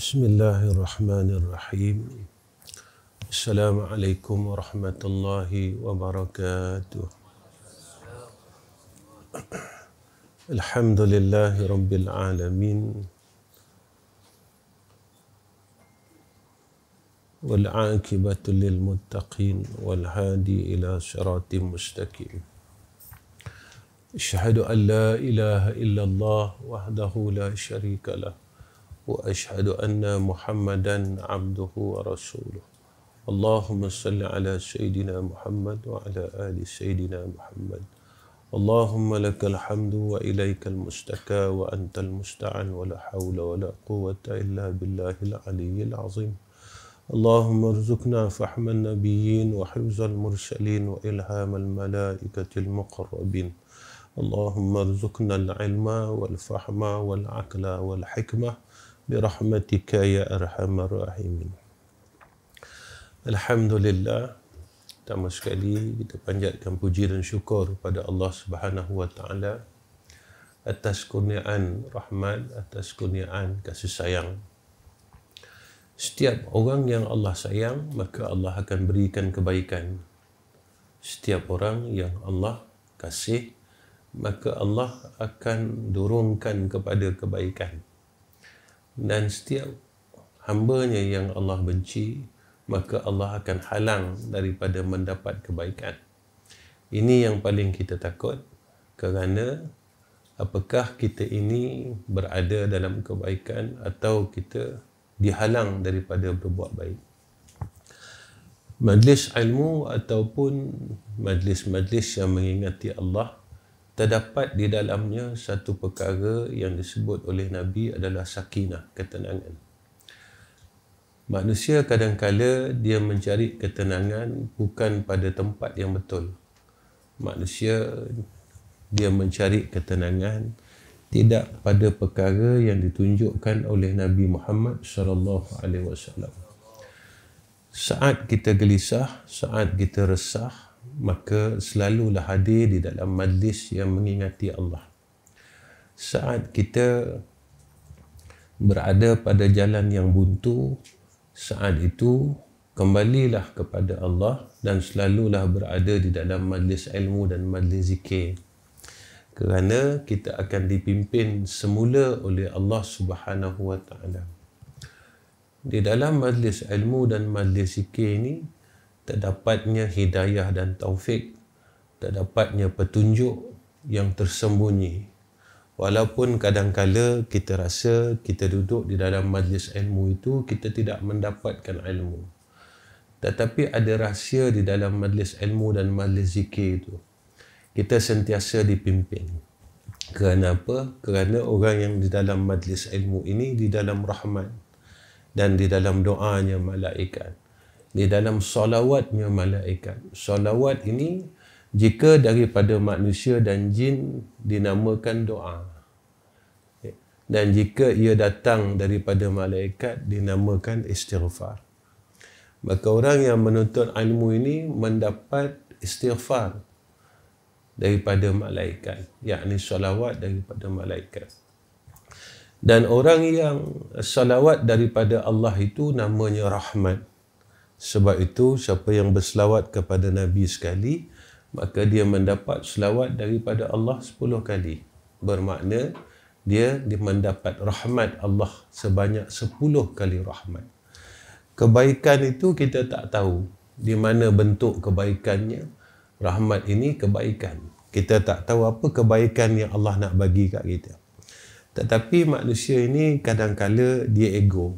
بسم الله الرحمن الرحيم السلام عليكم ورحمة الله وبركاته الحمد لله رب العالمين والعاقبة للمتقين والهادي إلى صراط مستقيم أشهد أن لا إله إلا الله وحده لا شريك له واشهد ان محمدا عبده ورسوله اللهم صل على سيدنا محمد وعلى ال سيدنا محمد اللهم لك الحمد واليك المستكى وانت المستعان ولا حول ولا قوه الا بالله العلي العظيم اللهم ارزقنا فحم النبيين وحفظ المرسلين والهام الملائكه المقربين اللهم ارزقنا العلم والفحم والعقل والحكمه برحمتك يا ارحم الراحمين الحمد لله pertama sekali kita panjatkan puji dan syukur kepada Allah Subhanahu Wa Taala atas kurniaan rahmat atas kurniaan kasih sayang setiap orang yang Allah sayang maka Allah akan berikan kebaikan setiap orang yang Allah kasih maka Allah akan dorongkan kepada kebaikan dan setiap hambanya yang Allah benci maka Allah akan halang daripada mendapat kebaikan ini yang paling kita takut kerana apakah kita ini berada dalam kebaikan atau kita dihalang daripada berbuat baik majlis ilmu ataupun majlis-majlis yang mengingati Allah terdapat di dalamnya satu perkara yang disebut oleh Nabi adalah sakinah, ketenangan. Manusia kadangkala dia mencari ketenangan bukan pada tempat yang betul. Manusia dia mencari ketenangan tidak pada perkara yang ditunjukkan oleh Nabi Muhammad sallallahu alaihi wasallam. Saat kita gelisah, saat kita resah, maka selalulah hadir di dalam majlis yang mengingati Allah. Saat kita berada pada jalan yang buntu, saat itu kembalilah kepada Allah dan selalulah berada di dalam majlis ilmu dan majlis zikir. Kerana kita akan dipimpin semula oleh Allah Subhanahu Wa Taala. Di dalam majlis ilmu dan majlis zikir ini, terdapatnya hidayah dan taufik, terdapatnya petunjuk yang tersembunyi. Walaupun kadang kadangkala kita rasa kita duduk di dalam majlis ilmu itu, kita tidak mendapatkan ilmu. Tetapi ada rahsia di dalam majlis ilmu dan majlis zikir itu. Kita sentiasa dipimpin. Kerana apa? Kerana orang yang di dalam majlis ilmu ini di dalam rahmat dan di dalam doanya malaikat di dalam solawatnya malaikat. Solawat ini jika daripada manusia dan jin dinamakan doa. Dan jika ia datang daripada malaikat dinamakan istighfar. Maka orang yang menuntut ilmu ini mendapat istighfar daripada malaikat. Yakni solawat daripada malaikat. Dan orang yang salawat daripada Allah itu namanya rahmat. Sebab itu siapa yang berselawat kepada Nabi sekali maka dia mendapat selawat daripada Allah sepuluh kali. Bermakna dia mendapat rahmat Allah sebanyak sepuluh kali rahmat. Kebaikan itu kita tak tahu di mana bentuk kebaikannya. Rahmat ini kebaikan. Kita tak tahu apa kebaikan yang Allah nak bagi kat kita. Tetapi manusia ini kadang-kala dia ego.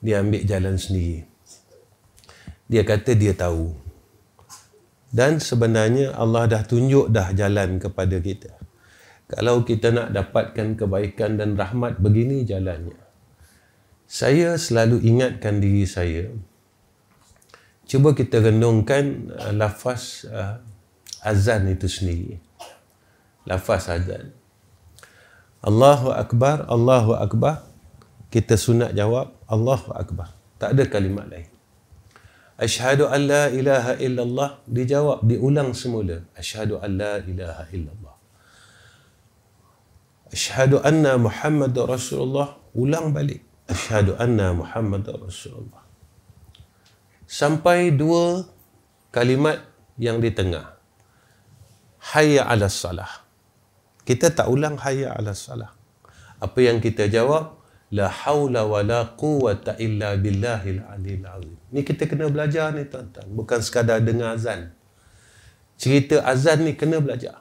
Dia ambil jalan sendiri dia kata dia tahu dan sebenarnya Allah dah tunjuk dah jalan kepada kita kalau kita nak dapatkan kebaikan dan rahmat begini jalannya saya selalu ingatkan diri saya cuba kita renungkan uh, lafaz uh, azan itu sendiri lafaz azan Allahu akbar Allahu akbar kita sunat jawab Allahu akbar tak ada kalimat lain Ashhadu an la ilaha illallah dijawab diulang semula Ashhadu an la ilaha illallah Ashhadu anna Muhammad Rasulullah ulang balik Ashhadu anna Muhammad Rasulullah sampai dua kalimat yang di tengah Hayya ala salah kita tak ulang hayya ala salah apa yang kita jawab La hawla wa la quwata illa billahil alil azim. Ni kita kena belajar ni tuan-tuan. Bukan sekadar dengar azan. Cerita azan ni kena belajar.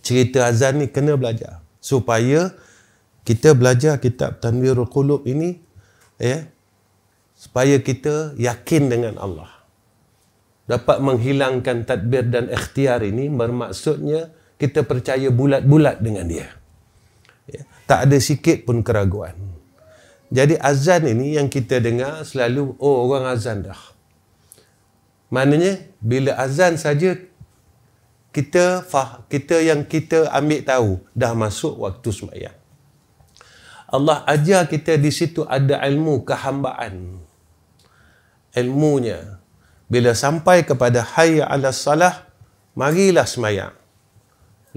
Cerita azan ni kena belajar. Supaya kita belajar kitab Tanwirul Qulub ini. ya, eh, Supaya kita yakin dengan Allah. Dapat menghilangkan tadbir dan ikhtiar ini bermaksudnya kita percaya bulat-bulat dengan dia. Yeah tak ada sikit pun keraguan. Jadi azan ini yang kita dengar selalu, oh orang azan dah. Maknanya, bila azan saja kita fah, kita yang kita ambil tahu dah masuk waktu semayang. Allah ajar kita di situ ada ilmu kehambaan. Ilmunya. Bila sampai kepada hayya ala salah, marilah semayang.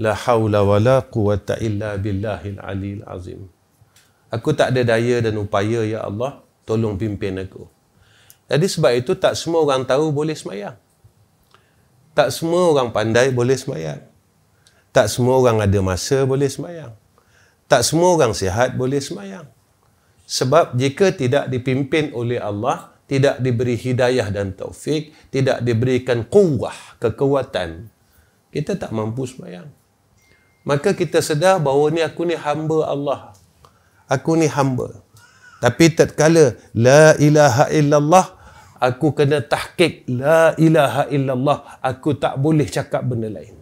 La hawla wa la quwata illa billahil alil azim. Aku tak ada daya dan upaya, Ya Allah. Tolong pimpin aku. Jadi sebab itu tak semua orang tahu boleh semayang. Tak semua orang pandai boleh semayang. Tak semua orang ada masa boleh semayang. Tak semua orang sihat boleh semayang. Sebab jika tidak dipimpin oleh Allah, tidak diberi hidayah dan taufik, tidak diberikan kuah, kekuatan, kita tak mampu semayang maka kita sedar bahawa ni aku ni hamba Allah. Aku ni hamba. Tapi tak kala la ilaha illallah, aku kena tahkik la ilaha illallah, aku tak boleh cakap benda lain.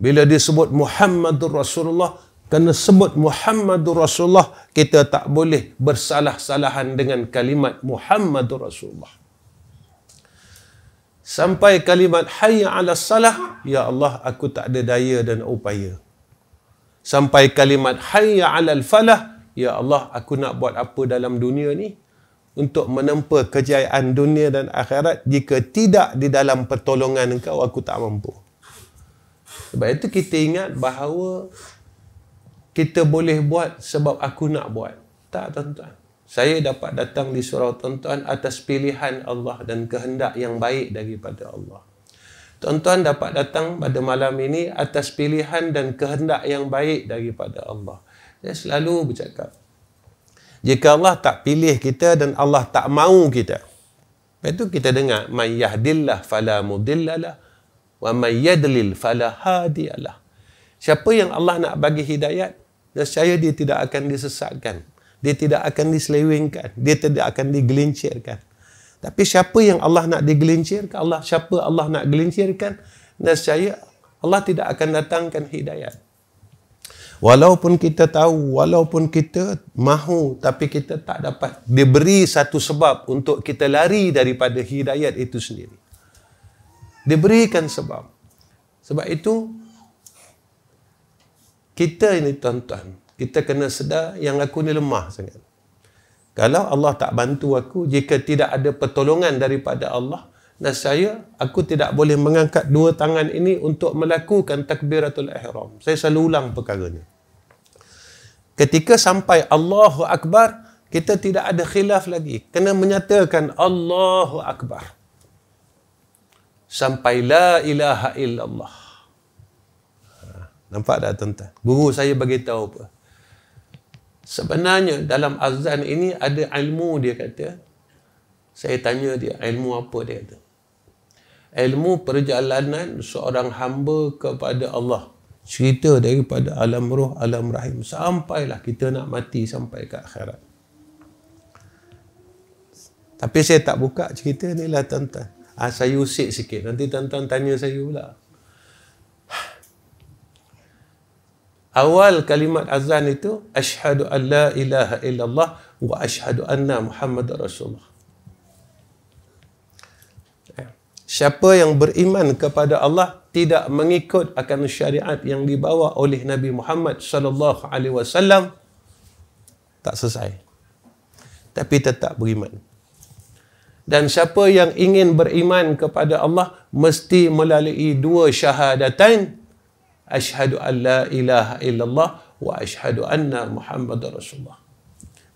Bila disebut Muhammadur Rasulullah, kena sebut Muhammadur Rasulullah, kita tak boleh bersalah-salahan dengan kalimat Muhammadur Rasulullah sampai kalimat hayya 'ala salah ya Allah aku tak ada daya dan upaya sampai kalimat hayya 'ala falah ya Allah aku nak buat apa dalam dunia ni untuk menempa kejayaan dunia dan akhirat jika tidak di dalam pertolongan engkau aku tak mampu sebab itu kita ingat bahawa kita boleh buat sebab aku nak buat tak tuan-tuan saya dapat datang di surau tuan-tuan atas pilihan Allah dan kehendak yang baik daripada Allah. Tuan-tuan dapat datang pada malam ini atas pilihan dan kehendak yang baik daripada Allah. Saya selalu bercakap, jika Allah tak pilih kita dan Allah tak mau kita, itu kita dengar, man yahdillah fala mudillalah, wa man yadlil fala hadiyalah. Siapa yang Allah nak bagi hidayat, saya dia tidak akan disesatkan dia tidak akan diselewengkan dia tidak akan digelincirkan tapi siapa yang Allah nak digelincirkan Allah siapa Allah nak gelincirkan nescaya Allah tidak akan datangkan hidayat walaupun kita tahu walaupun kita mahu tapi kita tak dapat diberi satu sebab untuk kita lari daripada hidayat itu sendiri diberikan sebab sebab itu kita ini tuan-tuan kita kena sedar yang aku ni lemah sangat. Kalau Allah tak bantu aku, jika tidak ada pertolongan daripada Allah, nasaya aku tidak boleh mengangkat dua tangan ini untuk melakukan takbiratul ihram. Saya selalu ulang perkara ni. Ketika sampai Allahu Akbar, kita tidak ada khilaf lagi. Kena menyatakan Allahu Akbar. Sampai la ilaha illallah. Ha, nampak tak tuan-tuan? Guru saya beritahu apa? Sebenarnya dalam azan ini ada ilmu dia kata. Saya tanya dia ilmu apa dia kata. Ilmu perjalanan seorang hamba kepada Allah. Cerita daripada alam roh, alam rahim. Sampailah kita nak mati sampai ke akhirat. Tapi saya tak buka cerita ni lah tuan-tuan. Ha, saya usik sikit. Nanti tuan-tuan tanya saya pula. Awal kalimat azan itu asyhadu an la ilaha illallah wa asyhadu anna Muhammad rasulullah. Ya. Siapa yang beriman kepada Allah tidak mengikut akan syariat yang dibawa oleh Nabi Muhammad sallallahu alaihi wasallam tak selesai. Tapi tetap beriman. Dan siapa yang ingin beriman kepada Allah mesti melalui dua syahadatain Ashadu an la ilaha illallah wa ashadu anna Muhammad Rasulullah.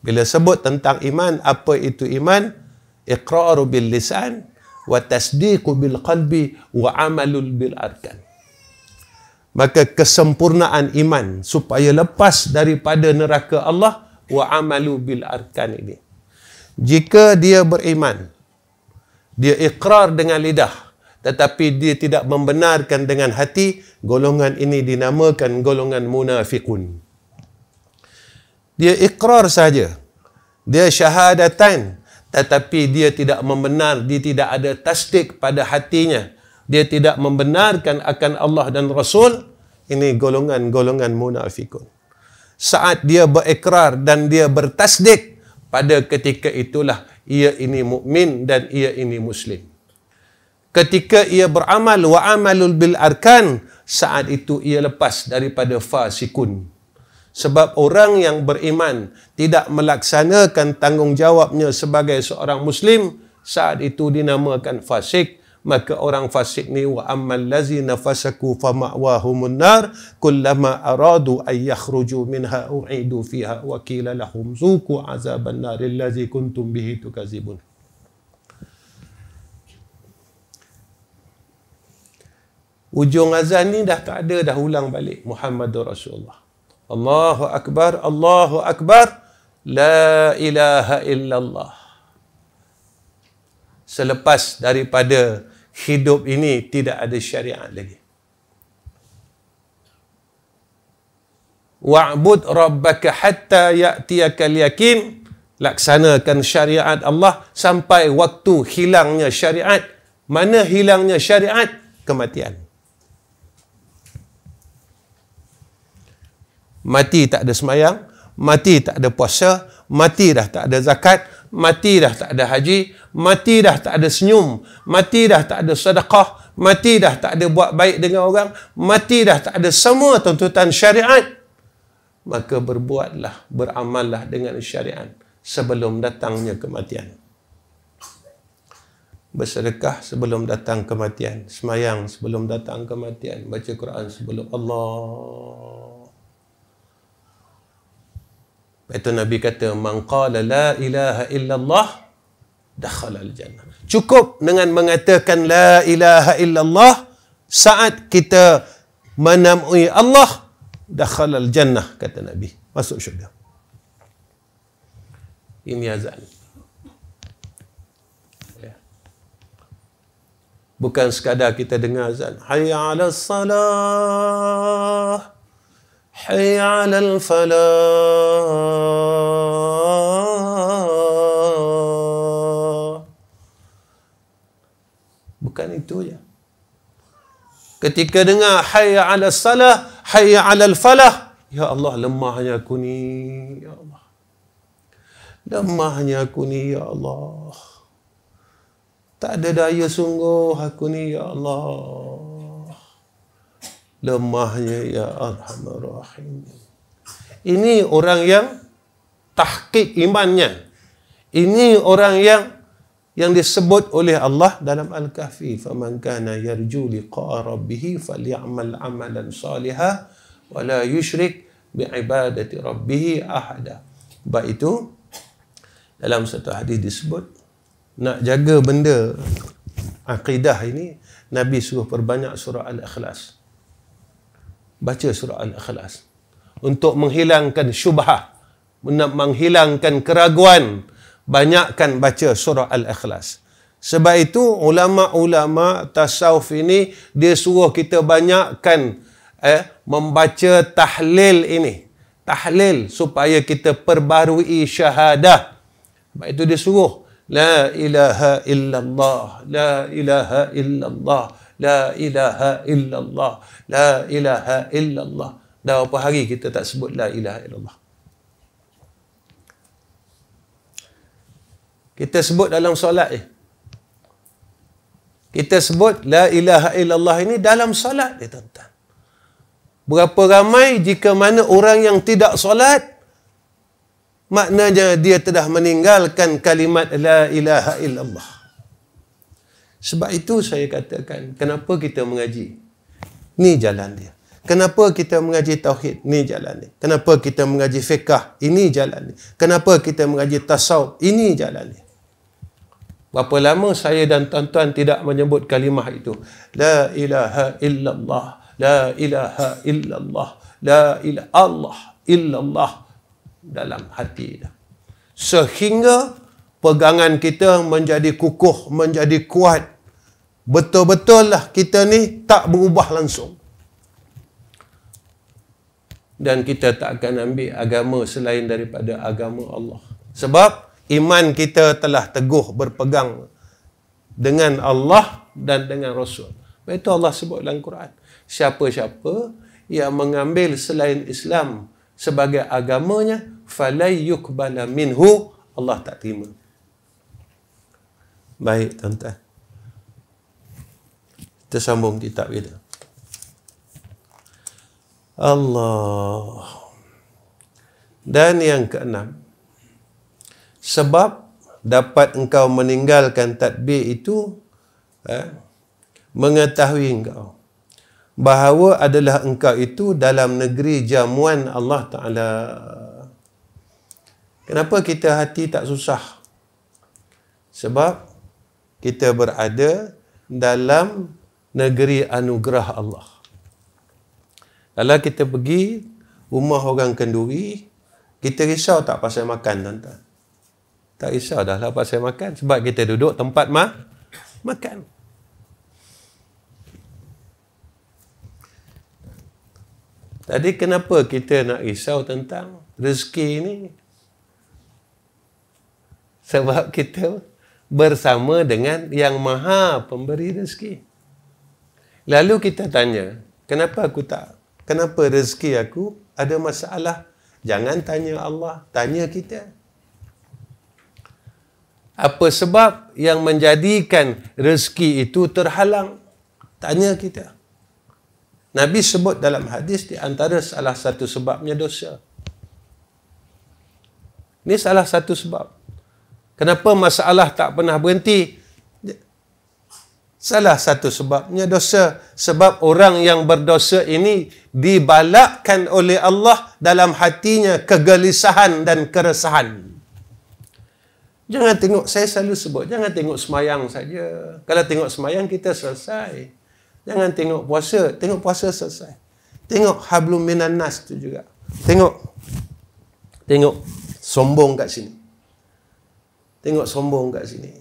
Bila sebut tentang iman, apa itu iman? Iqraru bil lisan wa tasdiqu bil qalbi wa amalul bil arkan. Maka kesempurnaan iman supaya lepas daripada neraka Allah wa amalu bil arkan ini. Jika dia beriman, dia ikrar dengan lidah tetapi dia tidak membenarkan dengan hati, golongan ini dinamakan golongan munafikun. Dia ikrar saja. Dia syahadatan. Tetapi dia tidak membenar. Dia tidak ada tasdik pada hatinya. Dia tidak membenarkan akan Allah dan Rasul. Ini golongan-golongan munafikun. Saat dia berikrar dan dia bertasdik. Pada ketika itulah ia ini mukmin dan ia ini muslim. Ketika ia beramal wa amalul bil arkan saat itu ia lepas daripada fasikun. Sebab orang yang beriman tidak melaksanakan tanggungjawabnya sebagai seorang Muslim, saat itu dinamakan fasik. Maka orang fasik ni wa ammal lazina fasaku fa ma'wahum annar kullama aradu ay yakhruju minha uaidu fiha wakila qila lahum zuku azaban nar allazi kuntum bihi tu kazibun. Ujung azan ni dah tak ada dah ulang balik Muhammadur Rasulullah. Allahu akbar, Allahu akbar, la ilaha illallah. Selepas daripada hidup ini tidak ada syariat lagi. Wa'bud rabbaka hatta ya'tiyaka al-yaqin. Laksanakan syariat Allah sampai waktu hilangnya syariat. Mana hilangnya syariat? Kematian. mati tak ada semayang, mati tak ada puasa, mati dah tak ada zakat, mati dah tak ada haji, mati dah tak ada senyum, mati dah tak ada sedekah, mati dah tak ada buat baik dengan orang, mati dah tak ada semua tuntutan syariat, maka berbuatlah, beramallah dengan syariat sebelum datangnya kematian. Bersedekah sebelum datang kematian. Semayang sebelum datang kematian. Baca Quran sebelum Allah. Itu Nabi kata, Man qala la ilaha illallah, dakhala al-jannah. Cukup dengan mengatakan la ilaha illallah, saat kita menamui Allah, dakhala al-jannah, kata Nabi. Masuk syurga. Ini azan. Ya. Bukan sekadar kita dengar azan. Hayya ala salah. حي على الفلاح bukan itu ya ketika dengar hay ala salah hay ala falah ya Allah lemahnya aku ni ya Allah lemahnya aku ni ya Allah tak ada daya sungguh aku ni ya Allah lemahnya ya arhamar rahim. Ini orang yang tahqiq imannya. Ini orang yang yang disebut oleh Allah dalam Al-Kahfi faman kana yarju liqa'a rabbih faly'amal 'amalan saliha wa la yushrik bi'ibadati rabbih ahada. Baik itu dalam satu hadis disebut nak jaga benda akidah ini Nabi suruh perbanyak surah Al-Ikhlas baca surah Al-Ikhlas untuk menghilangkan syubhah menghilangkan keraguan banyakkan baca surah Al-Ikhlas sebab itu ulama-ulama tasawuf ini dia suruh kita banyakkan eh, membaca tahlil ini tahlil supaya kita perbarui syahadah sebab itu dia suruh la ilaha illallah la ilaha illallah La ilaha illallah. La ilaha illallah. Dah berapa hari kita tak sebut la ilaha illallah. Kita sebut dalam solat ni. Eh? Kita sebut la ilaha illallah ini dalam solat dia eh, tuan-tuan. Berapa ramai jika mana orang yang tidak solat maknanya dia telah meninggalkan kalimat la ilaha illallah. Sebab itu saya katakan, kenapa kita mengaji? Ni jalan dia. Kenapa kita mengaji tauhid? Ni jalan dia. Kenapa kita mengaji fiqah? Ini jalan dia. Kenapa kita mengaji tasawuf? Ini jalan dia. Berapa lama saya dan tuan-tuan tidak menyebut kalimah itu? La ilaha illallah. La ilaha illallah. La ilaha Allah illallah. Dalam hati Sehingga pegangan kita menjadi kukuh, menjadi kuat betul betul lah kita ni tak berubah langsung dan kita tak akan ambil agama selain daripada agama Allah sebab iman kita telah teguh berpegang dengan Allah dan dengan Rasul itu Allah sebut dalam Quran siapa-siapa yang mengambil selain Islam sebagai agamanya falayukbala minhu Allah tak terima baik tuan-tuan kita sambung kitab kita. Allah. Dan yang keenam. Sebab dapat engkau meninggalkan tadbir itu, eh, mengetahui engkau bahawa adalah engkau itu dalam negeri jamuan Allah Ta'ala. Kenapa kita hati tak susah? Sebab kita berada dalam negeri anugerah Allah. Kalau kita pergi rumah orang kenduri, kita risau tak pasal makan, tuan-tuan? Tak risau dah lah pasal makan. Sebab kita duduk tempat ma makan. Tadi kenapa kita nak risau tentang rezeki ni? Sebab kita bersama dengan yang maha pemberi rezeki. Lalu kita tanya, kenapa aku tak? Kenapa rezeki aku ada masalah? Jangan tanya Allah, tanya kita. Apa sebab yang menjadikan rezeki itu terhalang? Tanya kita. Nabi sebut dalam hadis di antara salah satu sebabnya dosa. Ini salah satu sebab. Kenapa masalah tak pernah berhenti? Salah satu sebabnya dosa. Sebab orang yang berdosa ini dibalakkan oleh Allah dalam hatinya kegelisahan dan keresahan. Jangan tengok, saya selalu sebut, jangan tengok semayang saja. Kalau tengok semayang, kita selesai. Jangan tengok puasa, tengok puasa selesai. Tengok hablum minan nas tu juga. Tengok. Tengok sombong kat sini. Tengok sombong kat sini.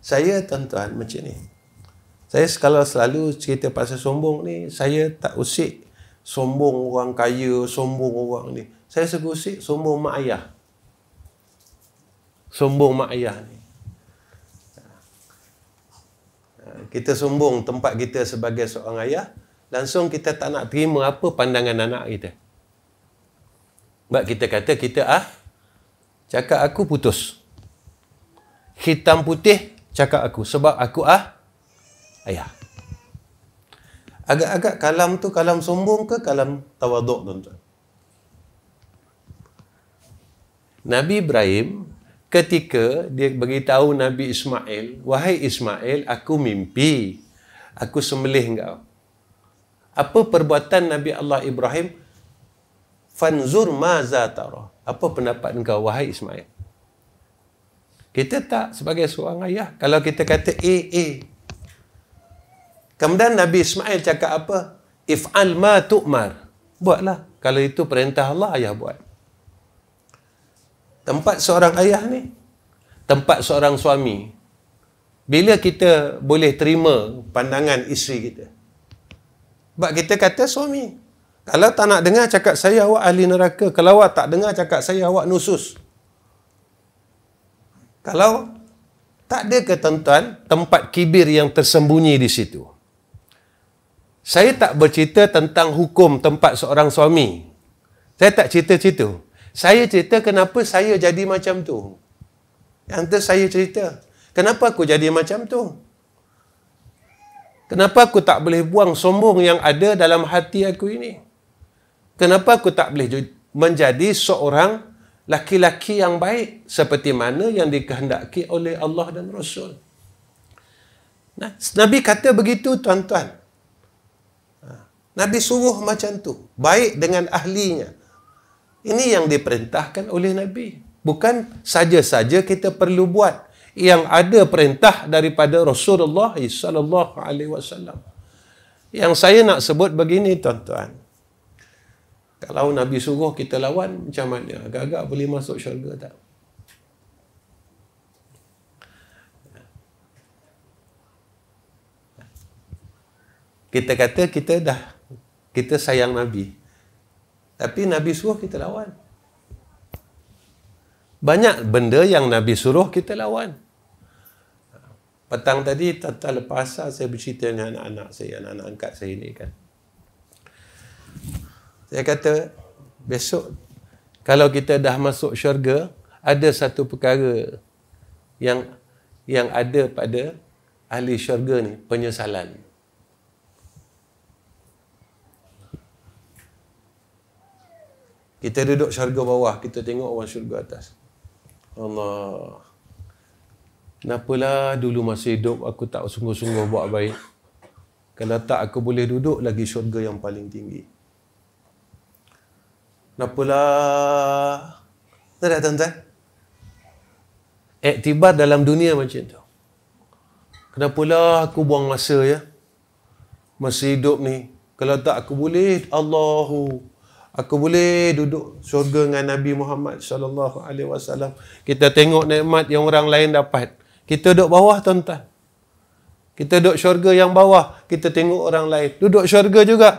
Saya tuan-tuan macam ni. Saya kalau selalu cerita pasal sombong ni, saya tak usik sombong orang kaya, sombong orang ni. Saya suka usik sombong mak ayah. Sombong mak ayah ni. Kita sombong tempat kita sebagai seorang ayah, langsung kita tak nak terima apa pandangan anak kita. Sebab kita kata kita ah, cakap aku putus. Hitam putih cakap aku. Sebab aku ah, ayah. Agak-agak kalam tu kalam sombong ke kalam tawaduk tuan-tuan? Nabi Ibrahim ketika dia beritahu Nabi Ismail, wahai Ismail, aku mimpi. Aku sembelih engkau. Apa perbuatan Nabi Allah Ibrahim? Fanzur maza tara. Apa pendapat engkau wahai Ismail? Kita tak sebagai seorang ayah kalau kita kata eh eh Kemudian Nabi Ismail cakap apa? If If'al ma tu'mar. Buatlah. Kalau itu perintah Allah, ayah buat. Tempat seorang ayah ni. Tempat seorang suami. Bila kita boleh terima pandangan isteri kita. Sebab kita kata suami. Kalau tak nak dengar cakap saya awak ahli neraka. Kalau awak tak dengar cakap saya awak nusus. Kalau tak ada ketentuan tempat kibir yang tersembunyi di situ saya tak bercerita tentang hukum tempat seorang suami. Saya tak cerita-cerita. Saya cerita kenapa saya jadi macam tu. Yang tu saya cerita. Kenapa aku jadi macam tu? Kenapa aku tak boleh buang sombong yang ada dalam hati aku ini? Kenapa aku tak boleh menjadi seorang laki-laki yang baik seperti mana yang dikehendaki oleh Allah dan Rasul? Nah, Nabi kata begitu tuan-tuan. Nabi suruh macam tu. Baik dengan ahlinya. Ini yang diperintahkan oleh Nabi. Bukan saja-saja kita perlu buat yang ada perintah daripada Rasulullah sallallahu alaihi wasallam. Yang saya nak sebut begini tuan-tuan. Kalau Nabi suruh kita lawan macam mana? Agak-agak boleh masuk syurga tak? Kita kata kita dah kita sayang Nabi. Tapi Nabi suruh kita lawan. Banyak benda yang Nabi suruh kita lawan. Petang tadi, tata lepas saya bercerita dengan anak-anak saya, anak-anak angkat saya ini kan. Saya kata, besok kalau kita dah masuk syurga, ada satu perkara yang yang ada pada ahli syurga ni, penyesalan. Kita duduk syurga bawah, kita tengok orang syurga atas. Allah. Kenapalah dulu masa hidup aku tak sungguh-sungguh buat baik. Kalau tak aku boleh duduk lagi syurga yang paling tinggi. Kenapalah. Tak ada tuan-tuan? Aktibat dalam dunia macam tu. Kenapalah aku buang masa ya? Masa hidup ni. Kalau tak aku boleh, Allahu Aku boleh duduk syurga dengan Nabi Muhammad sallallahu alaihi wasallam. Kita tengok nikmat yang orang lain dapat. Kita duduk bawah tuan-tuan. Kita duduk syurga yang bawah, kita tengok orang lain duduk syurga juga.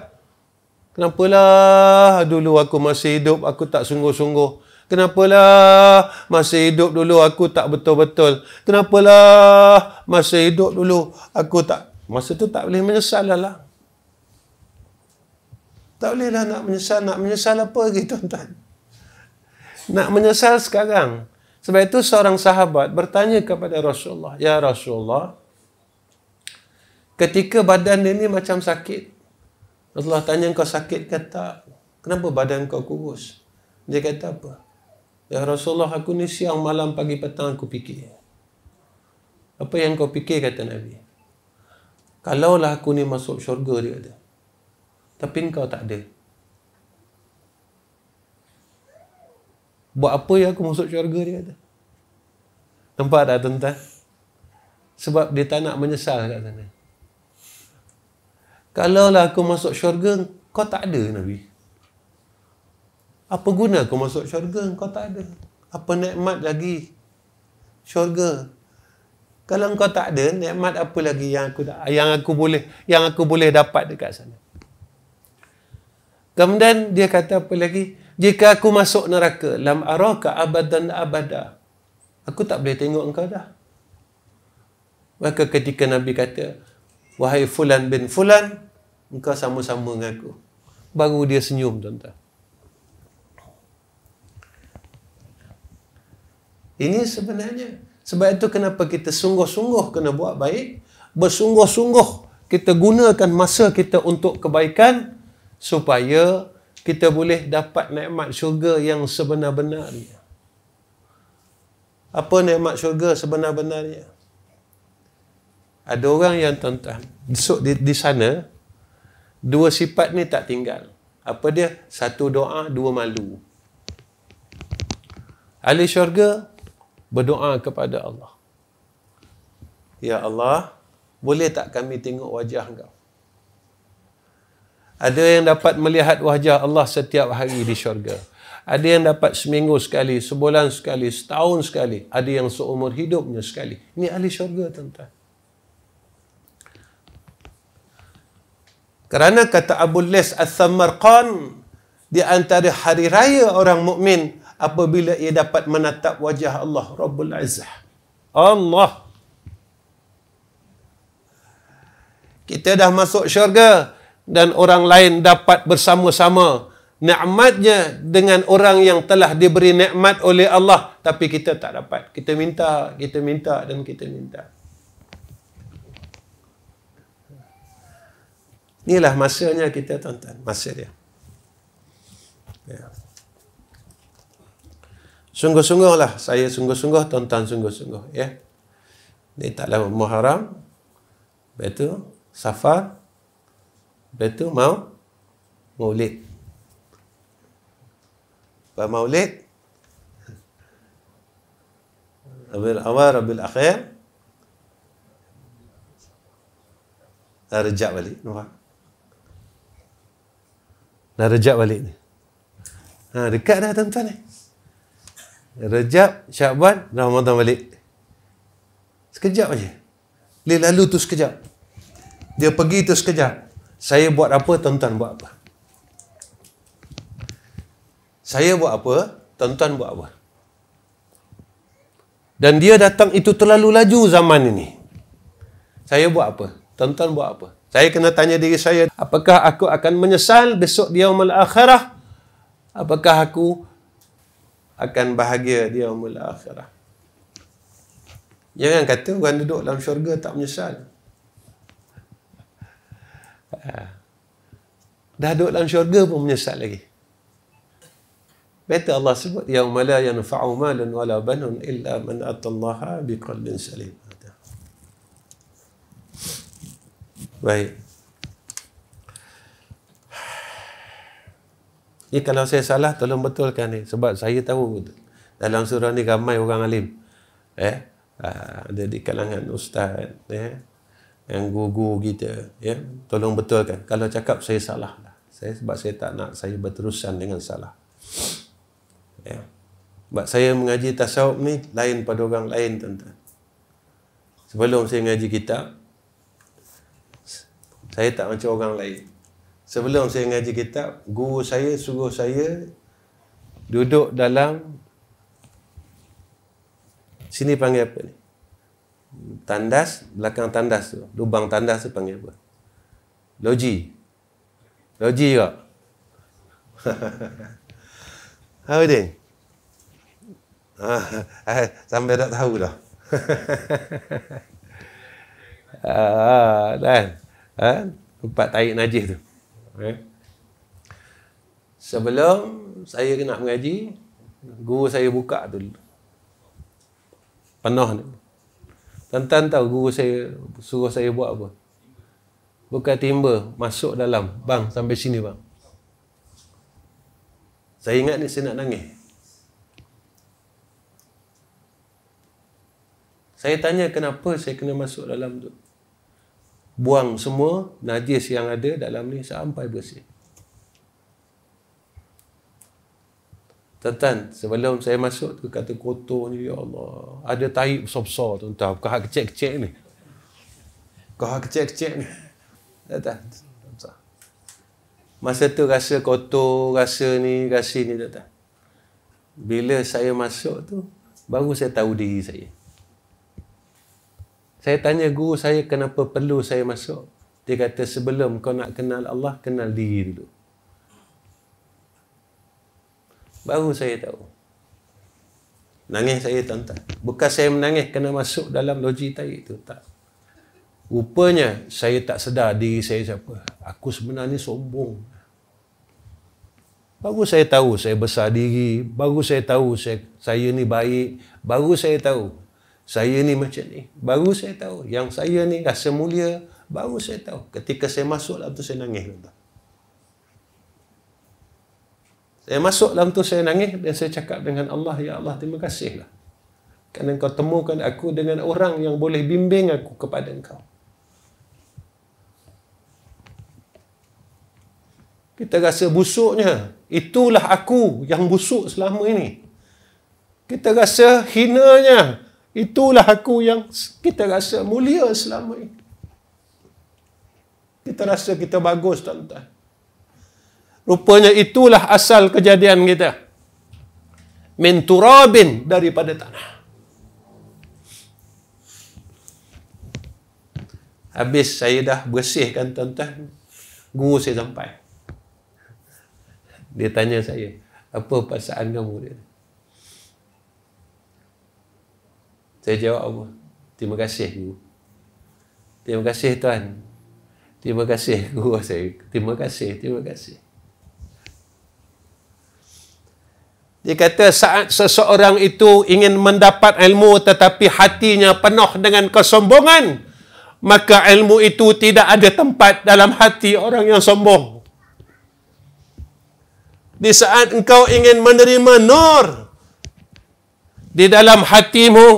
Kenapalah dulu aku masih hidup aku tak sungguh-sungguh? Kenapalah masih hidup dulu aku tak betul-betul? Kenapalah masih hidup dulu aku tak masa tu tak boleh menyesal lah. lah. Tak bolehlah nak menyesal. Nak menyesal apa lagi tuan-tuan? Nak menyesal sekarang. Sebab itu seorang sahabat bertanya kepada Rasulullah. Ya Rasulullah. Ketika badan dia ni macam sakit. Rasulullah tanya kau sakit ke tak? Kenapa badan kau kurus? Dia kata apa? Ya Rasulullah aku ni siang malam pagi petang aku fikir. Apa yang kau fikir kata Nabi? Kalaulah aku ni masuk syurga dia kata. Tapi kau tak ada Buat apa yang aku masuk syurga dia kata Nampak tak tuan-tuan Sebab dia tak nak menyesal kat sana Kalaulah aku masuk syurga Kau tak ada Nabi Apa guna aku masuk syurga Kau tak ada Apa nikmat lagi Syurga kalau kau tak ada nikmat apa lagi yang aku yang aku boleh yang aku boleh dapat dekat sana. Kemudian dia kata apa lagi? Jika aku masuk neraka, lam araka abadan abada. Aku tak boleh tengok engkau dah. Maka ketika Nabi kata, wahai fulan bin fulan, engkau sama-sama dengan aku. Baru dia senyum tuan-tuan. Ini sebenarnya sebab itu kenapa kita sungguh-sungguh kena buat baik, bersungguh-sungguh kita gunakan masa kita untuk kebaikan, supaya kita boleh dapat nikmat syurga yang sebenar-benarnya. Apa nikmat syurga sebenar-benarnya? Ada orang yang tuan-tuan, so, di, di sana, dua sifat ni tak tinggal. Apa dia? Satu doa, dua malu. Ahli syurga berdoa kepada Allah. Ya Allah, boleh tak kami tengok wajah engkau? Ada yang dapat melihat wajah Allah setiap hari di syurga. Ada yang dapat seminggu sekali, sebulan sekali, setahun sekali. Ada yang seumur hidupnya sekali. Ini ahli syurga tuan-tuan. Kerana kata Abu Lays Al-Thamarqan, di antara hari raya orang mukmin apabila ia dapat menatap wajah Allah Rabbul Azzah. Allah. Kita dah masuk syurga dan orang lain dapat bersama-sama nikmatnya dengan orang yang telah diberi nikmat oleh Allah tapi kita tak dapat kita minta kita minta dan kita minta inilah masanya kita tuan-tuan masa dia ya. sungguh-sungguhlah saya sungguh-sungguh tuan-tuan sungguh-sungguh ya ni taklah muharram betul safar Lepas tu mau maulid. Lepas maulid. Rabil awal, rabil akhir. Dah rejak balik. Nampak? Dah rejak balik ni. Ha, dekat dah tuan-tuan ni. Rejab, Syakban, Ramadan balik. Sekejap aja. Dia lalu tu sekejap. Dia pergi tu sekejap. Saya buat apa, tuan-tuan buat apa? Saya buat apa, tuan-tuan buat apa? Dan dia datang itu terlalu laju zaman ini. Saya buat apa? Tuan-tuan buat apa? Saya kena tanya diri saya, apakah aku akan menyesal besok di yaumul akhirah? Apakah aku akan bahagia di yaumul akhirah? Jangan kata orang duduk dalam syurga tak menyesal. Ah. dah duduk dalam syurga pun menyesal lagi. Betul Allah sebut yauma la yanfa'u malun wala banun illa man atallaha biqalbin salim. Baik. Ini kalau saya salah tolong betulkan ni sebab saya tahu dalam surah ni ramai orang alim. Eh? Ah, ada di kalangan ustaz, eh? yang gugu kita ya tolong betulkan kalau cakap saya salah lah. saya sebab saya tak nak saya berterusan dengan salah ya sebab saya mengaji tasawuf ni lain pada orang lain tuan-tuan sebelum saya mengaji kitab saya tak macam orang lain sebelum saya mengaji kitab guru saya suruh saya duduk dalam sini panggil apa ni tandas belakang tandas tu lubang tandas tu panggil apa loji loji juga how it ah, sampai tak tahu dah ah, dan ah, ha, empat tahi najis tu eh. sebelum saya nak mengaji guru saya buka tu penuh ni Tuan-tuan tahu guru saya suruh saya buat apa? Buka timba, masuk dalam. Bang, sampai sini bang. Saya ingat ni saya nak nangis. Saya tanya kenapa saya kena masuk dalam tu. Buang semua najis yang ada dalam ni sampai bersih. Tuan-tuan, sebelum saya masuk tu kata kotor ni, ya Allah. Ada tahi besar-besar tuan-tuan. Kau hak kecil-kecil ni. Kau hak kecil-kecil ni. Tuan-tuan. Masa tu rasa kotor, rasa ni, rasa ni tuan-tuan. Bila saya masuk tu, baru saya tahu diri saya. Saya tanya guru saya kenapa perlu saya masuk. Dia kata sebelum kau nak kenal Allah, kenal diri dulu. Baru saya tahu. Nangis saya tuan-tuan. Bukan saya menangis kena masuk dalam loji tadi itu. Tak. Rupanya saya tak sedar diri saya siapa. Aku sebenarnya sombong. Baru saya tahu saya besar diri. Baru saya tahu saya, saya ni baik. Baru saya tahu saya ni macam ni. Baru saya tahu yang saya ni rasa mulia. Baru saya tahu ketika saya masuk lah tu saya nangis. Tuan-tuan. Saya masuk dalam tu saya nangis dan saya cakap dengan Allah, Ya Allah, terima kasihlah. Kerana kau temukan aku dengan orang yang boleh bimbing aku kepada engkau. Kita rasa busuknya. Itulah aku yang busuk selama ini. Kita rasa hinanya. Itulah aku yang kita rasa mulia selama ini. Kita rasa kita bagus, tuan-tuan. Rupanya itulah asal kejadian kita. Menturabin daripada tanah. Habis saya dah bersihkan tuan-tuan. Guru saya sampai. Dia tanya saya, apa perasaan kamu? Dia? Saya jawab apa? Terima kasih guru. Terima kasih tuan. Terima kasih guru saya. Terima kasih, terima kasih. Dia kata saat seseorang itu ingin mendapat ilmu tetapi hatinya penuh dengan kesombongan, maka ilmu itu tidak ada tempat dalam hati orang yang sombong. Di saat engkau ingin menerima nur di dalam hatimu,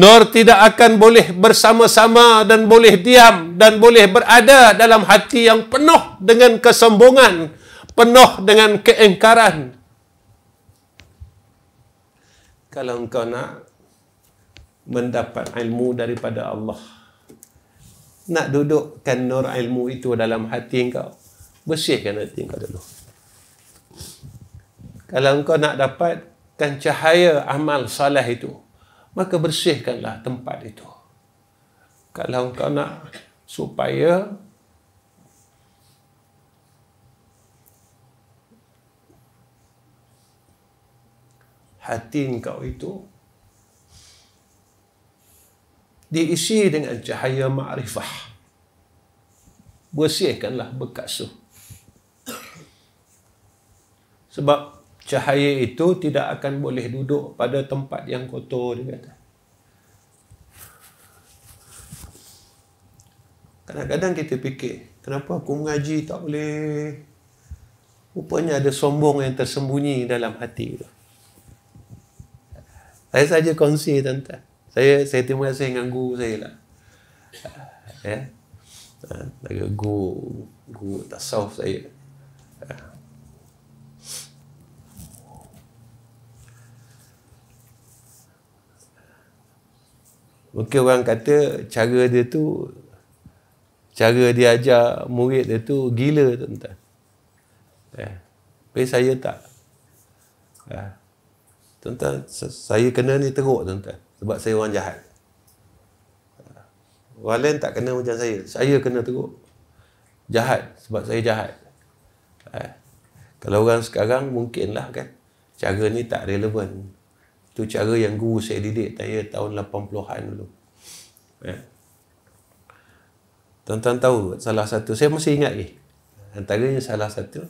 nur tidak akan boleh bersama-sama dan boleh diam dan boleh berada dalam hati yang penuh dengan kesombongan, penuh dengan keengkaran kalau engkau nak mendapat ilmu daripada Allah nak dudukkan nur ilmu itu dalam hati engkau bersihkan hati engkau dulu kalau engkau nak dapatkan cahaya amal salah itu maka bersihkanlah tempat itu kalau engkau nak supaya hati engkau itu diisi dengan cahaya ma'rifah bersihkanlah bekas tu sebab cahaya itu tidak akan boleh duduk pada tempat yang kotor dia kata kadang-kadang kita fikir kenapa aku mengaji tak boleh rupanya ada sombong yang tersembunyi dalam hati tu saya saja kongsi tentang. Saya saya terima kasih dengan guru saya lah. Eh. Ya. Ha, Lagi guru guru tasawuf saya. Ha. Mungkin orang kata cara dia tu cara dia ajar murid dia tu gila tuan-tuan. Eh. Tapi saya tak. Eh. Tuan-tuan, saya kena ni teruk tuan-tuan. Sebab saya orang jahat. Orang lain tak kena macam saya. Saya kena teruk. Jahat sebab saya jahat. Eh. Kalau orang sekarang mungkinlah kan. Cara ni tak relevan. Itu cara yang guru saya didik saya tahun 80-an dulu. Eh. Tuan-tuan tahu salah satu. Saya masih ingat ni. Eh. Antaranya salah satu.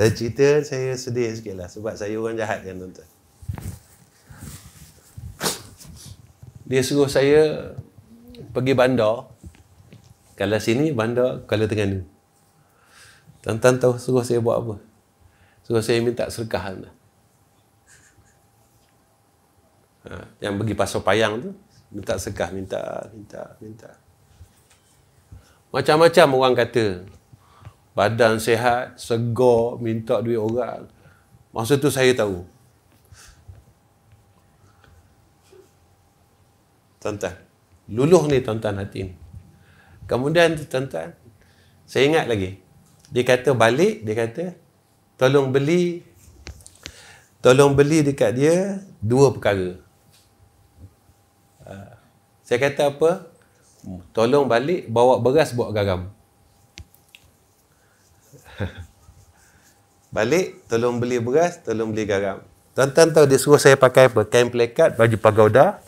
Saya cerita, saya sedih sikit lah sebab saya orang jahat kan tuan-tuan. Dia suruh saya pergi bandar. Kalau sini, bandar kalau tengah ni. Tuan-tuan tahu suruh saya buat apa? Suruh saya minta serkah. Lah. Ha, yang pergi pasal payang tu, minta serkah, minta, minta, minta. Macam-macam orang kata, badan sehat, segar, minta duit orang. Masa tu saya tahu. Tuan-tuan, luluh ni tuan-tuan hati ni. Kemudian tuan-tuan, saya ingat lagi. Dia kata balik, dia kata tolong beli tolong beli dekat dia dua perkara. Ah, saya kata apa? Tolong balik bawa beras buat garam. balik tolong beli beras tolong beli garam tuan-tuan tahu dia suruh saya pakai apa kain plekat baju pagoda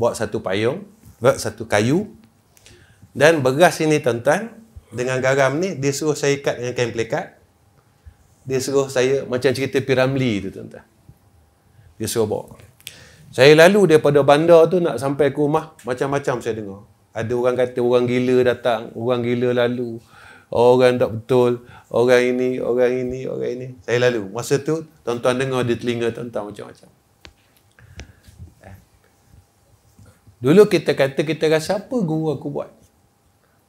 bawa satu payung bawa satu kayu dan beras ini tuan-tuan dengan garam ni dia suruh saya ikat dengan kain plekat dia suruh saya macam cerita Piramli tu tuan-tuan dia suruh bawa saya lalu daripada bandar tu nak sampai ke rumah macam-macam saya dengar ada orang kata orang gila datang orang gila lalu orang tak betul, orang ini, orang ini, orang ini. Saya lalu. Masa tu, tuan-tuan dengar di telinga tuan-tuan macam-macam. Eh. Dulu kita kata, kita rasa apa guru aku buat?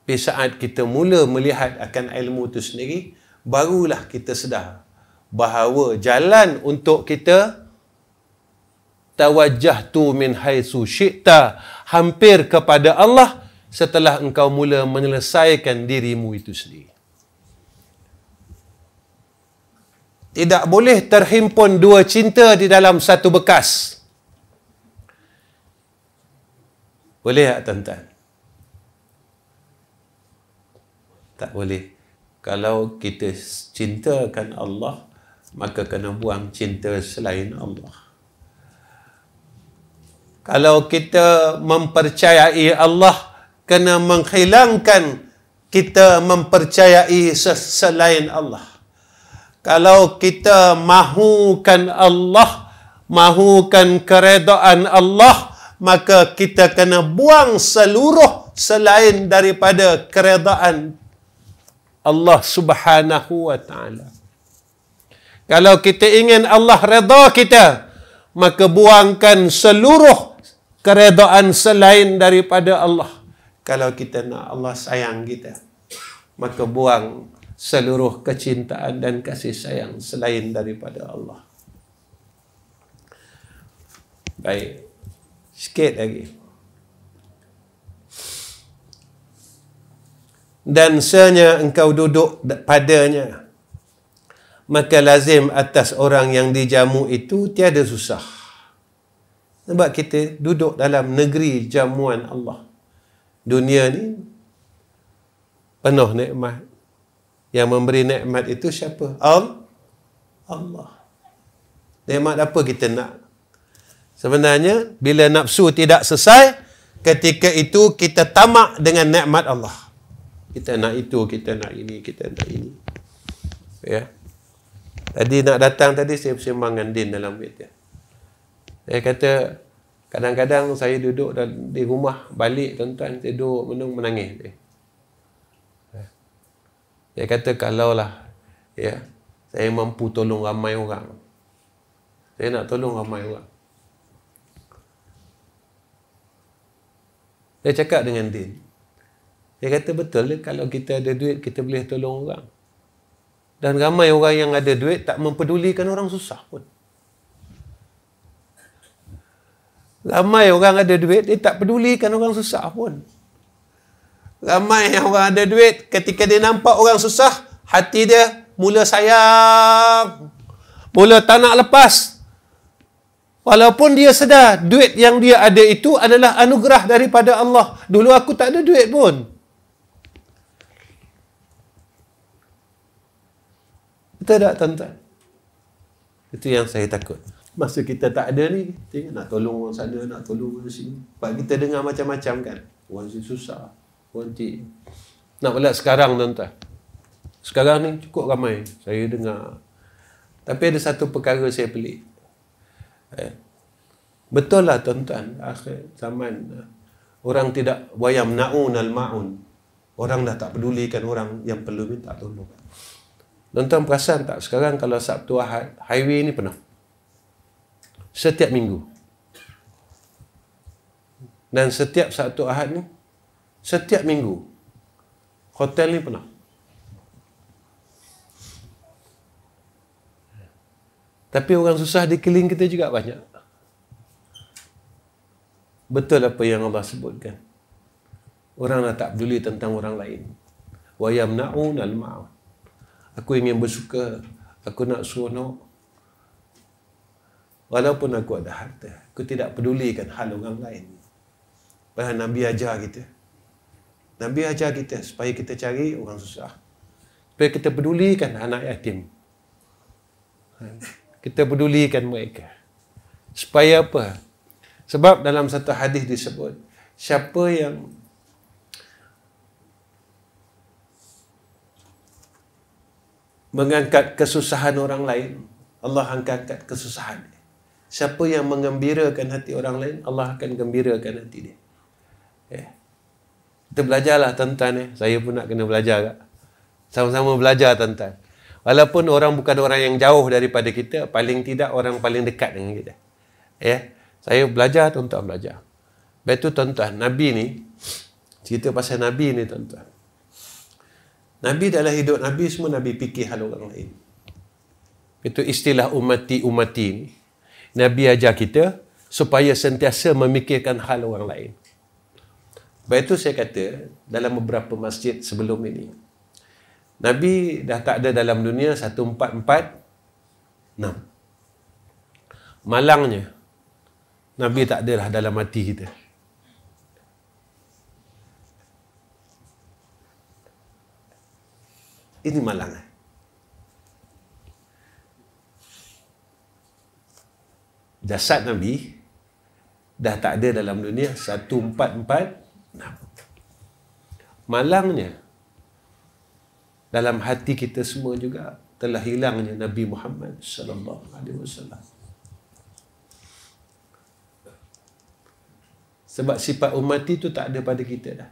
Di saat kita mula melihat akan ilmu tu sendiri, barulah kita sedar bahawa jalan untuk kita tawajjah tu min haitsu syi'ta hampir kepada Allah setelah engkau mula menyelesaikan dirimu itu sendiri. Tidak boleh terhimpun dua cinta di dalam satu bekas. Boleh tak tuan-tuan? Tak boleh. Kalau kita cintakan Allah, maka kena buang cinta selain Allah. Kalau kita mempercayai Allah, Kena menghilangkan kita mempercayai selain Allah. Kalau kita mahukan Allah, mahukan keredaan Allah, maka kita kena buang seluruh selain daripada keredaan Allah Subhanahu wa taala. Kalau kita ingin Allah redha kita, maka buangkan seluruh keredaan selain daripada Allah kalau kita nak Allah sayang kita maka buang seluruh kecintaan dan kasih sayang selain daripada Allah baik sikit lagi dan senya engkau duduk padanya maka lazim atas orang yang dijamu itu tiada susah nampak kita duduk dalam negeri jamuan Allah dunia ni penuh nikmat. Yang memberi nikmat itu siapa? Allah. Nikmat apa kita nak? Sebenarnya bila nafsu tidak selesai, ketika itu kita tamak dengan nikmat Allah. Kita nak itu, kita nak ini, kita nak ini. Ya. Tadi nak datang tadi saya bersembang dengan Din dalam bilik dia. Dia kata, Kadang-kadang saya duduk di rumah balik tuan-tuan, saya duduk menung menangis. Dia. Eh. dia kata kalaulah ya, saya mampu tolong ramai orang. Saya nak tolong ramai orang. Dia cakap dengan Din. Dia kata betul kalau kita ada duit kita boleh tolong orang. Dan ramai orang yang ada duit tak mempedulikan orang susah pun. Ramai orang ada duit, dia tak pedulikan orang susah pun. Ramai orang ada duit, ketika dia nampak orang susah, hati dia mula sayang. Mula tak nak lepas. Walaupun dia sedar duit yang dia ada itu adalah anugerah daripada Allah. Dulu aku tak ada duit pun. Betul tak tuan-tuan? Itu yang saya takut masa kita tak ada ni tengok nak tolong orang sana nak tolong orang sini sebab kita dengar macam-macam kan orang sini susah orang ti nak pula sekarang tuan sekarang ni cukup ramai saya dengar tapi ada satu perkara saya pelik eh. betul lah tuan-tuan akhir zaman eh, orang tidak wayam na'un al-ma'un orang dah tak pedulikan orang yang perlu minta tolong tuan-tuan perasan tak sekarang kalau Sabtu Ahad highway ni penuh setiap minggu. Dan setiap satu ahad ni, setiap minggu, hotel ni penuh. Tapi orang susah di dikeling kita juga banyak. Betul apa yang Allah sebutkan. Orang dah tak peduli tentang orang lain. Wa yamna'un al-ma'un. Aku ingin bersuka, aku nak seronok, Walaupun aku ada harta, aku tidak pedulikan hal orang lain. Bahkan Nabi ajar kita. Nabi ajar kita supaya kita cari orang susah. Supaya kita pedulikan anak yatim. Ha, kita pedulikan mereka. Supaya apa? Sebab dalam satu hadis disebut, siapa yang mengangkat kesusahan orang lain, Allah angkat kesusahan dia. Siapa yang mengembirakan hati orang lain, Allah akan gembirakan hati dia. Eh. Kita belajarlah tuan-tuan eh. Saya pun nak kena belajar kak. Sama-sama belajar tentang. Walaupun orang bukan orang yang jauh daripada kita, paling tidak orang paling dekat dengan kita. Ya. Saya belajar, tuan-tuan belajar. Betul tuan-tuan, Nabi ni, cerita pasal Nabi ni tuan-tuan. Nabi dalam hidup Nabi semua Nabi fikir hal orang lain. Itu istilah umati-umati ni. Umati. Nabi ajar kita supaya sentiasa memikirkan hal orang lain. Baik itu saya kata dalam beberapa masjid sebelum ini. Nabi dah tak ada dalam dunia 1446. Malangnya Nabi tak ada lah dalam hati kita. Ini malangnya. Eh? jasad Nabi dah tak ada dalam dunia 1446 malangnya dalam hati kita semua juga telah hilangnya Nabi Muhammad sallallahu alaihi wasallam sebab sifat umat itu tak ada pada kita dah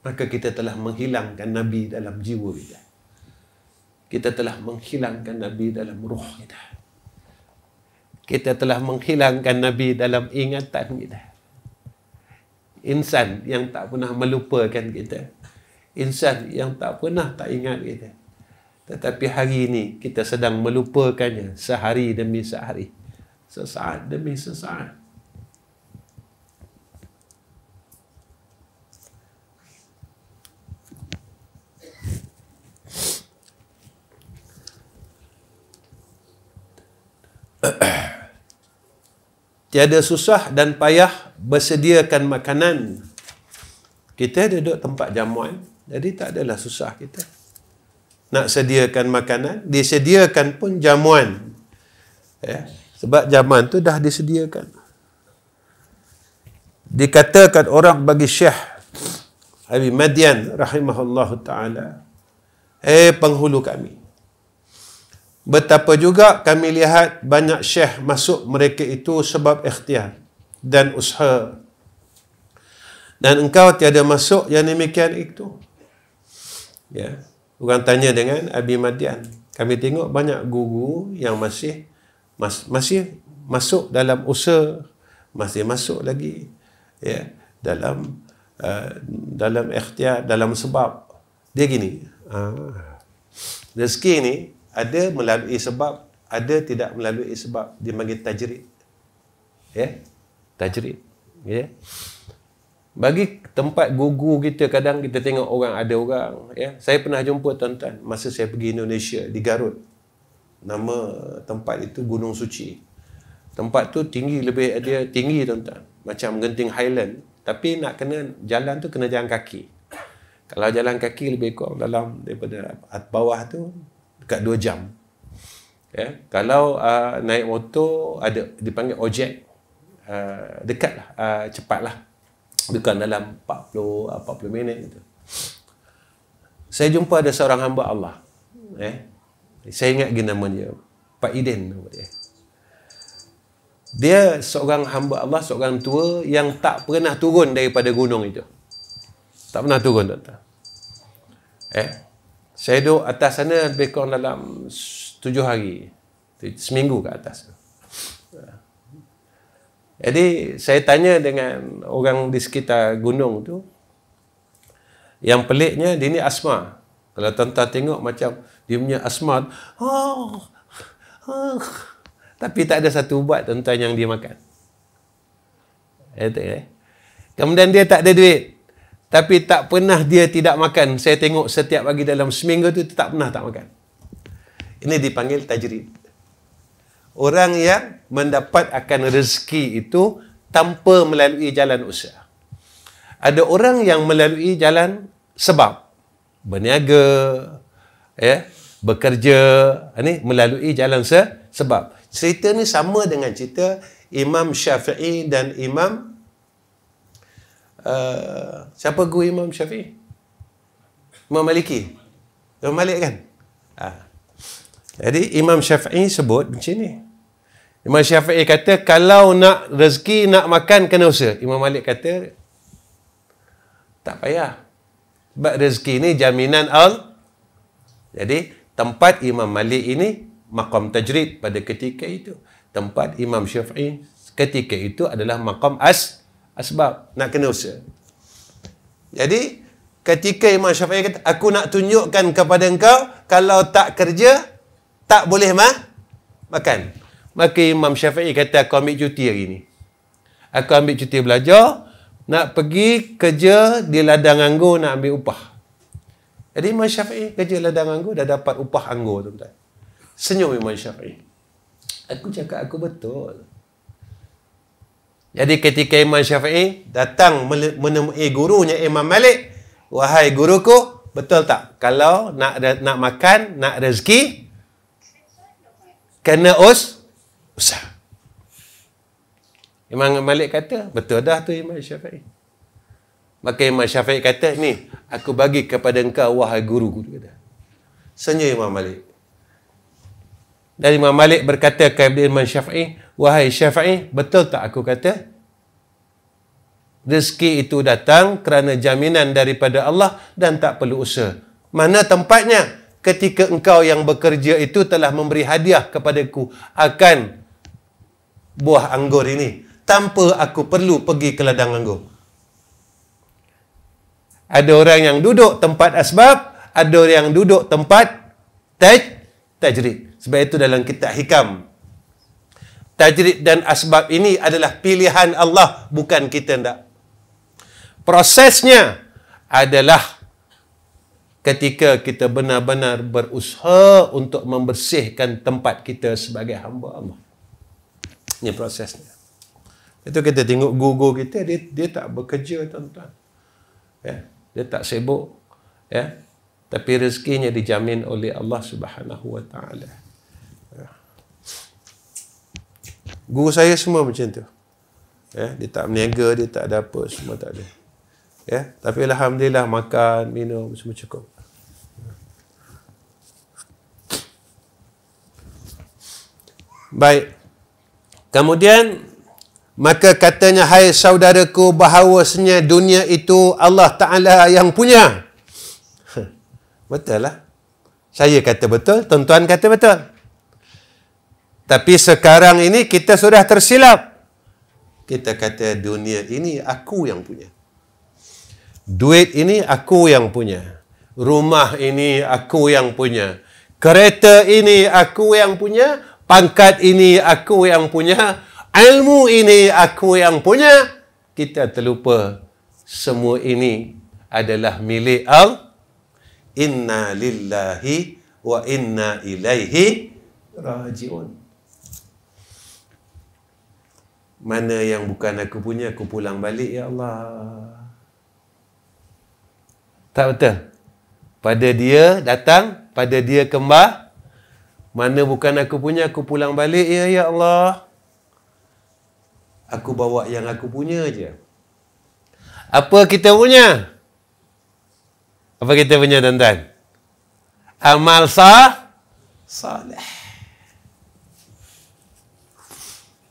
maka kita telah menghilangkan Nabi dalam jiwa kita kita telah menghilangkan Nabi dalam ruh kita kita telah menghilangkan Nabi dalam ingatan kita. Insan yang tak pernah melupakan kita. Insan yang tak pernah tak ingat kita. Tetapi hari ini kita sedang melupakannya sehari demi sehari. Sesaat demi sesaat. uh tiada susah dan payah bersediakan makanan. Kita duduk tempat jamuan, eh? jadi tak adalah susah kita. Nak sediakan makanan, disediakan pun jamuan. Ya, sebab jamuan tu dah disediakan. Dikatakan orang bagi Syekh Abi Madian rahimahullahu taala, "Eh penghulu kami, Betapa juga kami lihat banyak syekh masuk mereka itu sebab ikhtiar dan usaha. Dan engkau tiada masuk yang demikian itu. Ya. Orang tanya dengan Abi Madian. Kami tengok banyak guru yang masih mas, masih masuk dalam usaha, masih masuk lagi ya dalam uh, dalam ikhtiar, dalam sebab. Dia gini. Ah. Rezeki ni ada melalui sebab ada tidak melalui sebab dia panggil tajrid ya yeah? tajrid ya yeah? bagi tempat gugu kita kadang kita tengok orang ada orang ya yeah? saya pernah jumpa tuan-tuan masa saya pergi Indonesia di Garut nama tempat itu Gunung Suci tempat tu tinggi lebih dia tinggi tuan-tuan macam genting highland tapi nak kena jalan tu kena jalan kaki kalau jalan kaki lebih kurang dalam daripada bawah tu kat 2 jam. Ya, kalau uh, naik motor ada dipanggil ojek uh, dekatlah uh, cepatlah. Bukan dalam 40 40 uh, minit gitu. Saya jumpa ada seorang hamba Allah. Eh. Saya ingat lagi nama dia. Pak Iden. nama dia. Dia seorang hamba Allah, seorang tua yang tak pernah turun daripada gunung itu. Tak pernah turun, doktor. Eh, saya duduk atas sana lebih kurang dalam tujuh hari. Seminggu ke atas. Ya. Jadi saya tanya dengan orang di sekitar gunung tu. Yang peliknya dia ni asma. Kalau tuan-tuan tengok macam dia punya asma. Oh, oh. Tapi tak ada satu ubat tuan-tuan yang dia makan. Ya, eh? Kemudian dia tak ada duit. Tapi tak pernah dia tidak makan. Saya tengok setiap pagi dalam seminggu tu tak pernah tak makan. Ini dipanggil tajrid. Orang yang mendapat akan rezeki itu tanpa melalui jalan usaha. Ada orang yang melalui jalan sebab berniaga, ya, bekerja, ini melalui jalan se sebab. Cerita ni sama dengan cerita Imam Syafi'i dan Imam Eh, siapa guru Imam Syafi'i? Imam Maliki. Imam Malik kan? Ha. Jadi Imam Syafi'i sebut macam ni. Imam Syafi'i kata kalau nak rezeki nak makan kena usaha. Imam Malik kata tak payah. Sebab rezeki ni jaminan al. Jadi tempat Imam Malik ini maqam tajrid pada ketika itu. Tempat Imam Syafi'i ketika itu adalah maqam as. Ah, sebab nak kena usaha. Jadi ketika Imam Syafi'i kata aku nak tunjukkan kepada engkau kalau tak kerja tak boleh mah makan. Maka Imam Syafi'i kata aku ambil cuti hari ini. Aku ambil cuti belajar nak pergi kerja di ladang anggur nak ambil upah. Jadi Imam Syafi'i kerja ladang anggur dah dapat upah anggur tuan-tuan. Senyum Imam Syafi'i. Aku cakap aku betul. Jadi ketika Imam Syafi'i datang menemui gurunya Imam Malik, "Wahai guruku, betul tak kalau nak nak makan, nak rezeki kena us usah." Imam Malik kata, "Betul dah tu Imam Syafi'i." Maka Imam Syafi'i kata, "Ni, aku bagi kepada engkau wahai guru guru Senyum Imam Malik. Dan Imam Malik berkata kepada Imam Syafi'i, Wahai Syekh betul tak aku kata? Rezeki itu datang kerana jaminan daripada Allah dan tak perlu usaha. Mana tempatnya? Ketika engkau yang bekerja itu telah memberi hadiah kepadaku akan buah anggur ini tanpa aku perlu pergi ke ladang anggur. Ada orang yang duduk tempat asbab, ada orang yang duduk tempat taj, tajrid. Sebab itu dalam kitab hikam tajrid dan asbab ini adalah pilihan Allah bukan kita ndak prosesnya adalah ketika kita benar-benar berusaha untuk membersihkan tempat kita sebagai hamba Allah ini prosesnya itu kita tengok guru kita dia dia tak bekerja tuan-tuan ya dia tak sibuk ya tapi rezekinya dijamin oleh Allah Subhanahu Guru saya semua macam tu. Ya, dia tak berniaga, dia tak ada apa, semua tak ada. Ya, tapi alhamdulillah makan, minum semua cukup. Baik. Kemudian maka katanya hai saudaraku bahawasanya dunia itu Allah Taala yang punya. Betul lah. Saya kata betul, tuan-tuan kata betul. Tapi sekarang ini kita sudah tersilap. Kita kata dunia ini aku yang punya. Duit ini aku yang punya. Rumah ini aku yang punya. Kereta ini aku yang punya. Pangkat ini aku yang punya. Ilmu ini aku yang punya. Kita terlupa semua ini adalah milik Allah. Inna lillahi wa inna ilaihi rajiun. Mana yang bukan aku punya aku pulang balik ya Allah. Tak betul. Pada dia datang, pada dia kembali. Mana bukan aku punya aku pulang balik ya ya Allah. Aku bawa yang aku punya aje. Apa kita punya? Apa kita punya tuan-tuan? Amal sah? Salih.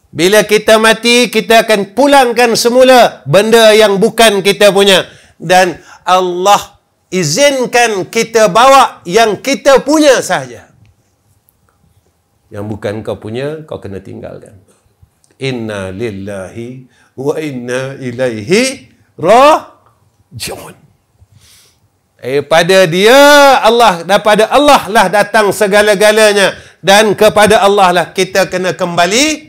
Bila kita mati, kita akan pulangkan semula benda yang bukan kita punya. Dan Allah izinkan kita bawa yang kita punya sahaja. Yang bukan kau punya, kau kena tinggalkan. Inna lillahi wa inna ilaihi rajiun. pada dia Allah daripada Allah lah datang segala-galanya dan kepada Allah lah kita kena kembali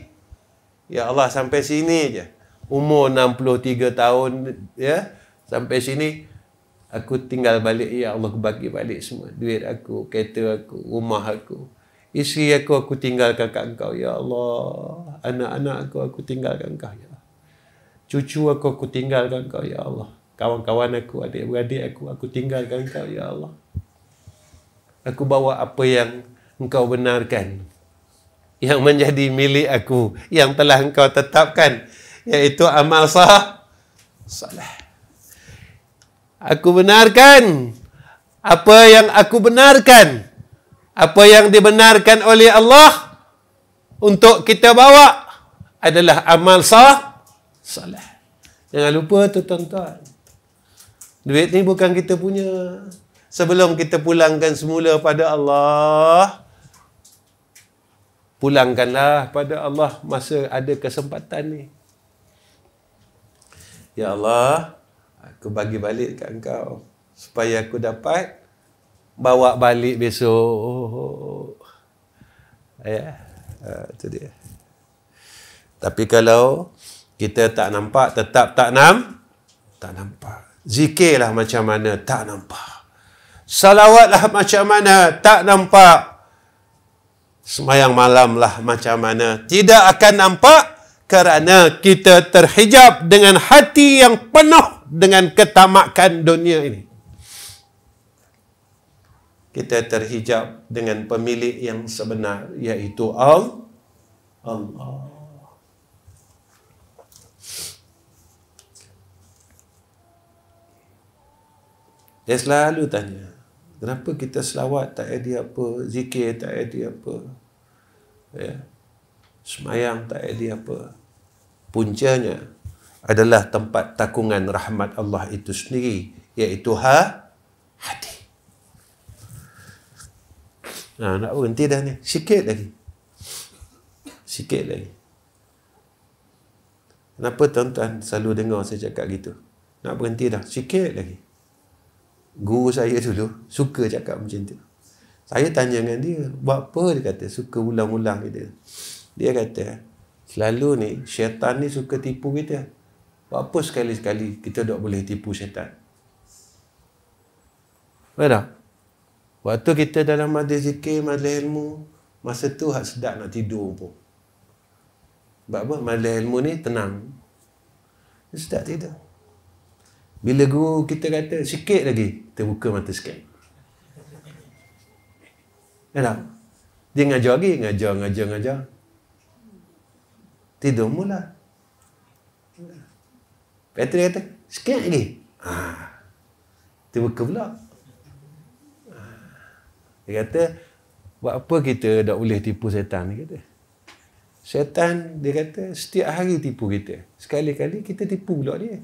Ya Allah sampai sini aja Umur 63 tahun ya sampai sini aku tinggal balik ya Allah aku bagi balik semua duit aku, kereta aku, rumah aku. Isteri aku aku tinggalkan kat engkau ya Allah. Anak-anak aku aku tinggalkan kau ya. Allah. Cucu aku aku tinggalkan kau ya Allah. Kawan-kawan aku, adik-beradik aku aku tinggalkan kau ya Allah. Aku bawa apa yang engkau benarkan yang menjadi milik aku yang telah engkau tetapkan iaitu amal sah salah aku benarkan apa yang aku benarkan apa yang dibenarkan oleh Allah untuk kita bawa adalah amal sah salah jangan lupa tu tuan-tuan duit ni bukan kita punya sebelum kita pulangkan semula pada Allah pulangkanlah pada Allah masa ada kesempatan ni. Ya Allah, aku bagi balik kat engkau supaya aku dapat bawa balik besok. Ya, ha, itu dia. Tapi kalau kita tak nampak, tetap tak nampak, tak nampak. Zikirlah macam mana, tak nampak. Salawatlah macam mana, tak nampak semayang malam lah macam mana. Tidak akan nampak kerana kita terhijab dengan hati yang penuh dengan ketamakan dunia ini. Kita terhijab dengan pemilik yang sebenar iaitu Allah. Dia selalu tanya, Kenapa kita selawat tak ada apa, zikir tak ada apa. Ya. Semayang tak ada apa. Puncanya adalah tempat takungan rahmat Allah itu sendiri. Iaitu ha, hati. Nah, ha, nak berhenti dah ni. Sikit lagi. Sikit lagi. Kenapa tuan-tuan selalu dengar saya cakap gitu? Nak berhenti dah. Sikit lagi guru saya dulu suka cakap macam tu saya tanya dengan dia buat apa dia kata suka ulang-ulang kita dia kata selalu ni syaitan ni suka tipu kita buat apa sekali-sekali kita tak boleh tipu syaitan Betul? Waktu kita dalam majlis zikir, majlis ilmu, masa tu hak sedap nak tidur pun. Sebab apa? Majlis ilmu ni tenang. Sedap tidur. Bila guru kita kata sikit lagi, kita buka mata sikit. Ya Dia ngajar lagi, ngajar, ngajar, ngajar. Tidur mula. Petri kata, sikit lagi. Ha. Dia buka pula. Ah. Dia kata, buat apa kita tak boleh tipu setan? Dia kata. Setan, dia kata, setiap hari tipu kita. Sekali-kali kita tipu pula dia.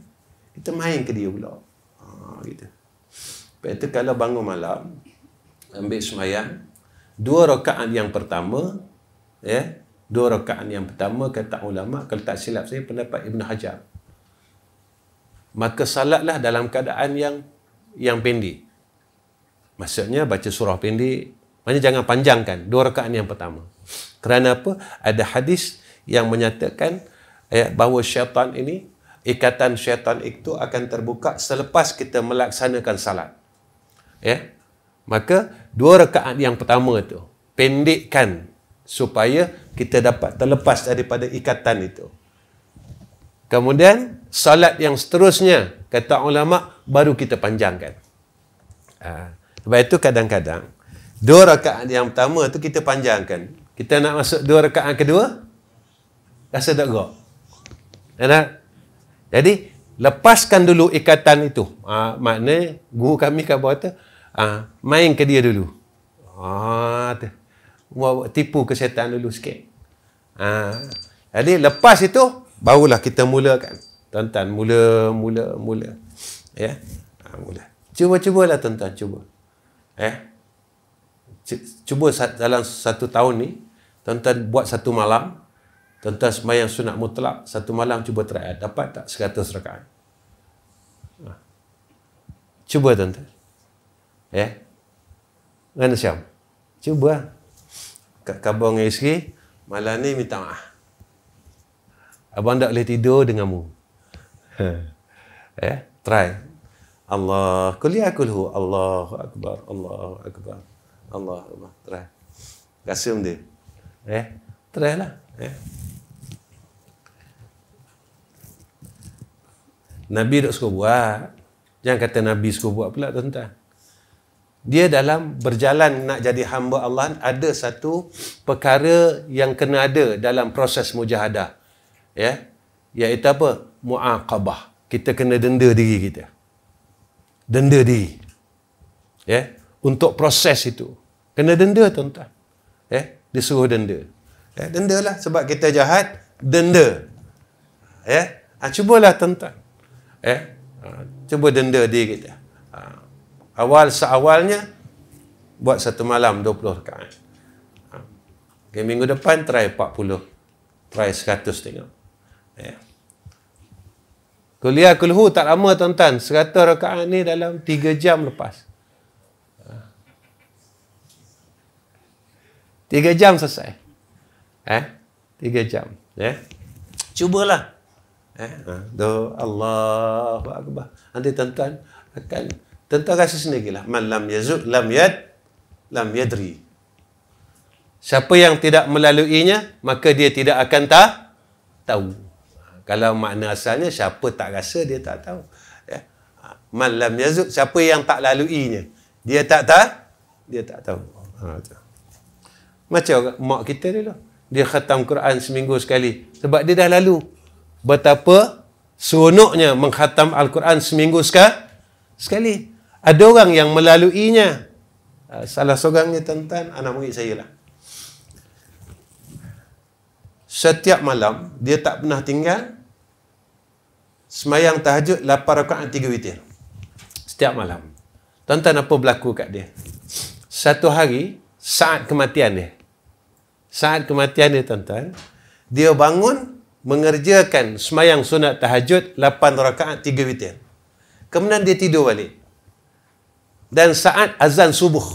Kita main ke dia pula. Ha, gitu. Lepas itu kalau bangun malam, ambil semayang, dua rakaat yang pertama, ya, dua rakaat yang pertama, kata ulama, kalau tak silap saya, pendapat Ibn Hajar. Maka salatlah dalam keadaan yang yang pendek. Maksudnya baca surah pendek, maknanya jangan panjangkan dua rakaat yang pertama. Kerana apa? Ada hadis yang menyatakan eh, bahawa syaitan ini ikatan syaitan itu akan terbuka selepas kita melaksanakan salat. Ya. Maka dua rakaat yang pertama itu pendekkan supaya kita dapat terlepas daripada ikatan itu. Kemudian salat yang seterusnya kata ulama baru kita panjangkan. Ah, sebab itu kadang-kadang dua rakaat yang pertama tu kita panjangkan. Kita nak masuk dua rakaat kedua rasa tak gerak. Kan? Jadi lepaskan dulu ikatan itu. Ah uh, makna guru kami kan berkata ah uh, main ke dia dulu. Ah uh, buat tipu ke setan dulu sikit. Ah jadi lepas itu barulah kita mulakan. Tuan-tuan mula mula mula. Ya. Yeah? Ah mula. Cuba-cubalah tuan-tuan cuba. Ya. Yeah? Cuba dalam satu tahun ni tuan-tuan buat satu malam tentang semayang sunat mutlak Satu malam cuba try Dapat tak 100 rakaat ha. Cuba tuan-tuan Ya yeah. Mana siap Cuba Kat kabar dengan isteri Malam ni minta maaf Abang tak boleh tidur denganmu ha. Ya yeah. Try Allah kuliah ya kulhu, Allahu Akbar Allahu Akbar Allah Akbar Try Kasim dia Ya yeah. Try lah Eh? Nabi tak suka buat. Jangan kata Nabi suka buat pula tuan-tuan. Dia dalam berjalan nak jadi hamba Allah ada satu perkara yang kena ada dalam proses mujahadah. Ya. Iaitu apa? Muaqabah. Kita kena denda diri kita. Denda diri. Ya. Untuk proses itu. Kena denda tuan-tuan. Ya. Disuruh denda. Ya, denda lah. Sebab kita jahat, denda. Ya? Ha, cubalah tuan Ya? Ha, cuba denda dia kita. Ha, awal seawalnya, buat satu malam 20 rekaan. Ha, okay, minggu depan, try 40. Try 100 tengok. Ya? Kuliah kulhu tak lama tuan-tuan. 100 rekaan ni dalam 3 jam lepas. 3 ha. jam selesai. Eh? tiga jam, ya. Cuba lah. Eh? Ha, Do Allah, akbar. Nanti tuan akan tuan-tuan rasa gila malam yazuk lam yad lam yadri. Siapa yang tidak melaluinya, maka dia tidak akan ta tahu. Kalau makna asalnya siapa tak rasa dia tak tahu. Ya. Ha, malam yazuk siapa yang tak laluinya, dia tak tahu. Dia tak tahu. Ha, macam mak kita dulu. lah dia khatam Quran seminggu sekali sebab dia dah lalu betapa seronoknya mengkhatam Al-Quran seminggu sekali ada orang yang melaluinya ah, salah seorangnya tentang anak murid saya lah setiap malam dia tak pernah tinggal semayang tahajud lapar rakaat 3 witir setiap malam tuan apa berlaku kat dia satu hari saat kematian dia saat kematian dia tuan-tuan dia bangun mengerjakan semayang sunat tahajud 8 rakaat 3 witir kemudian dia tidur balik dan saat azan subuh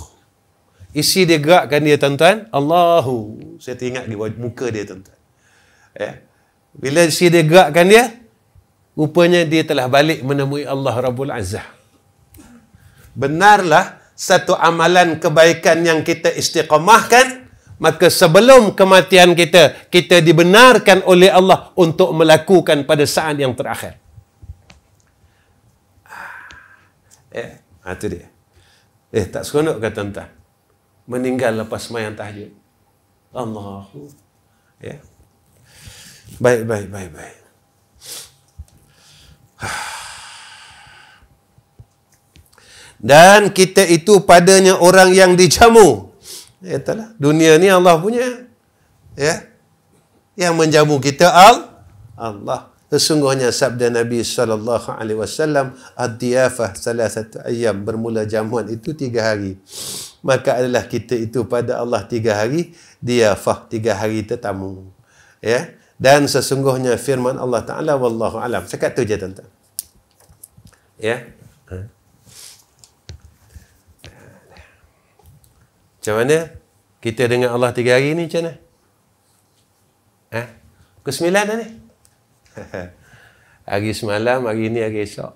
isi dia gerakkan dia tuan-tuan Allahu saya teringat di muka dia tuan-tuan ya bila isi dia gerakkan dia rupanya dia telah balik menemui Allah Rabbul Azzah benarlah satu amalan kebaikan yang kita istiqamahkan maka sebelum kematian kita kita dibenarkan oleh Allah untuk melakukan pada saat yang terakhir ah. eh ah, itu dia eh tak seronok kata entah meninggal lepas semayang tahajud Allah ya baik baik baik baik dan kita itu padanya orang yang dijamu Ya itulah. Dunia ni Allah punya. Ya. Yang menjamu kita al Allah. Sesungguhnya sabda Nabi sallallahu alaihi wasallam ad-diyafah salasatu ayyam bermula jamuan itu tiga hari. Maka adalah kita itu pada Allah tiga hari diyafah tiga hari tetamu. Ya. Dan sesungguhnya firman Allah Ta'ala Wallahu'alam Cakap tu je tuan-tuan Ya Macam mana? Kita dengan Allah tiga hari ni macam mana? Ha? Pukul sembilan dah ni? hari semalam, hari ni, hari esok.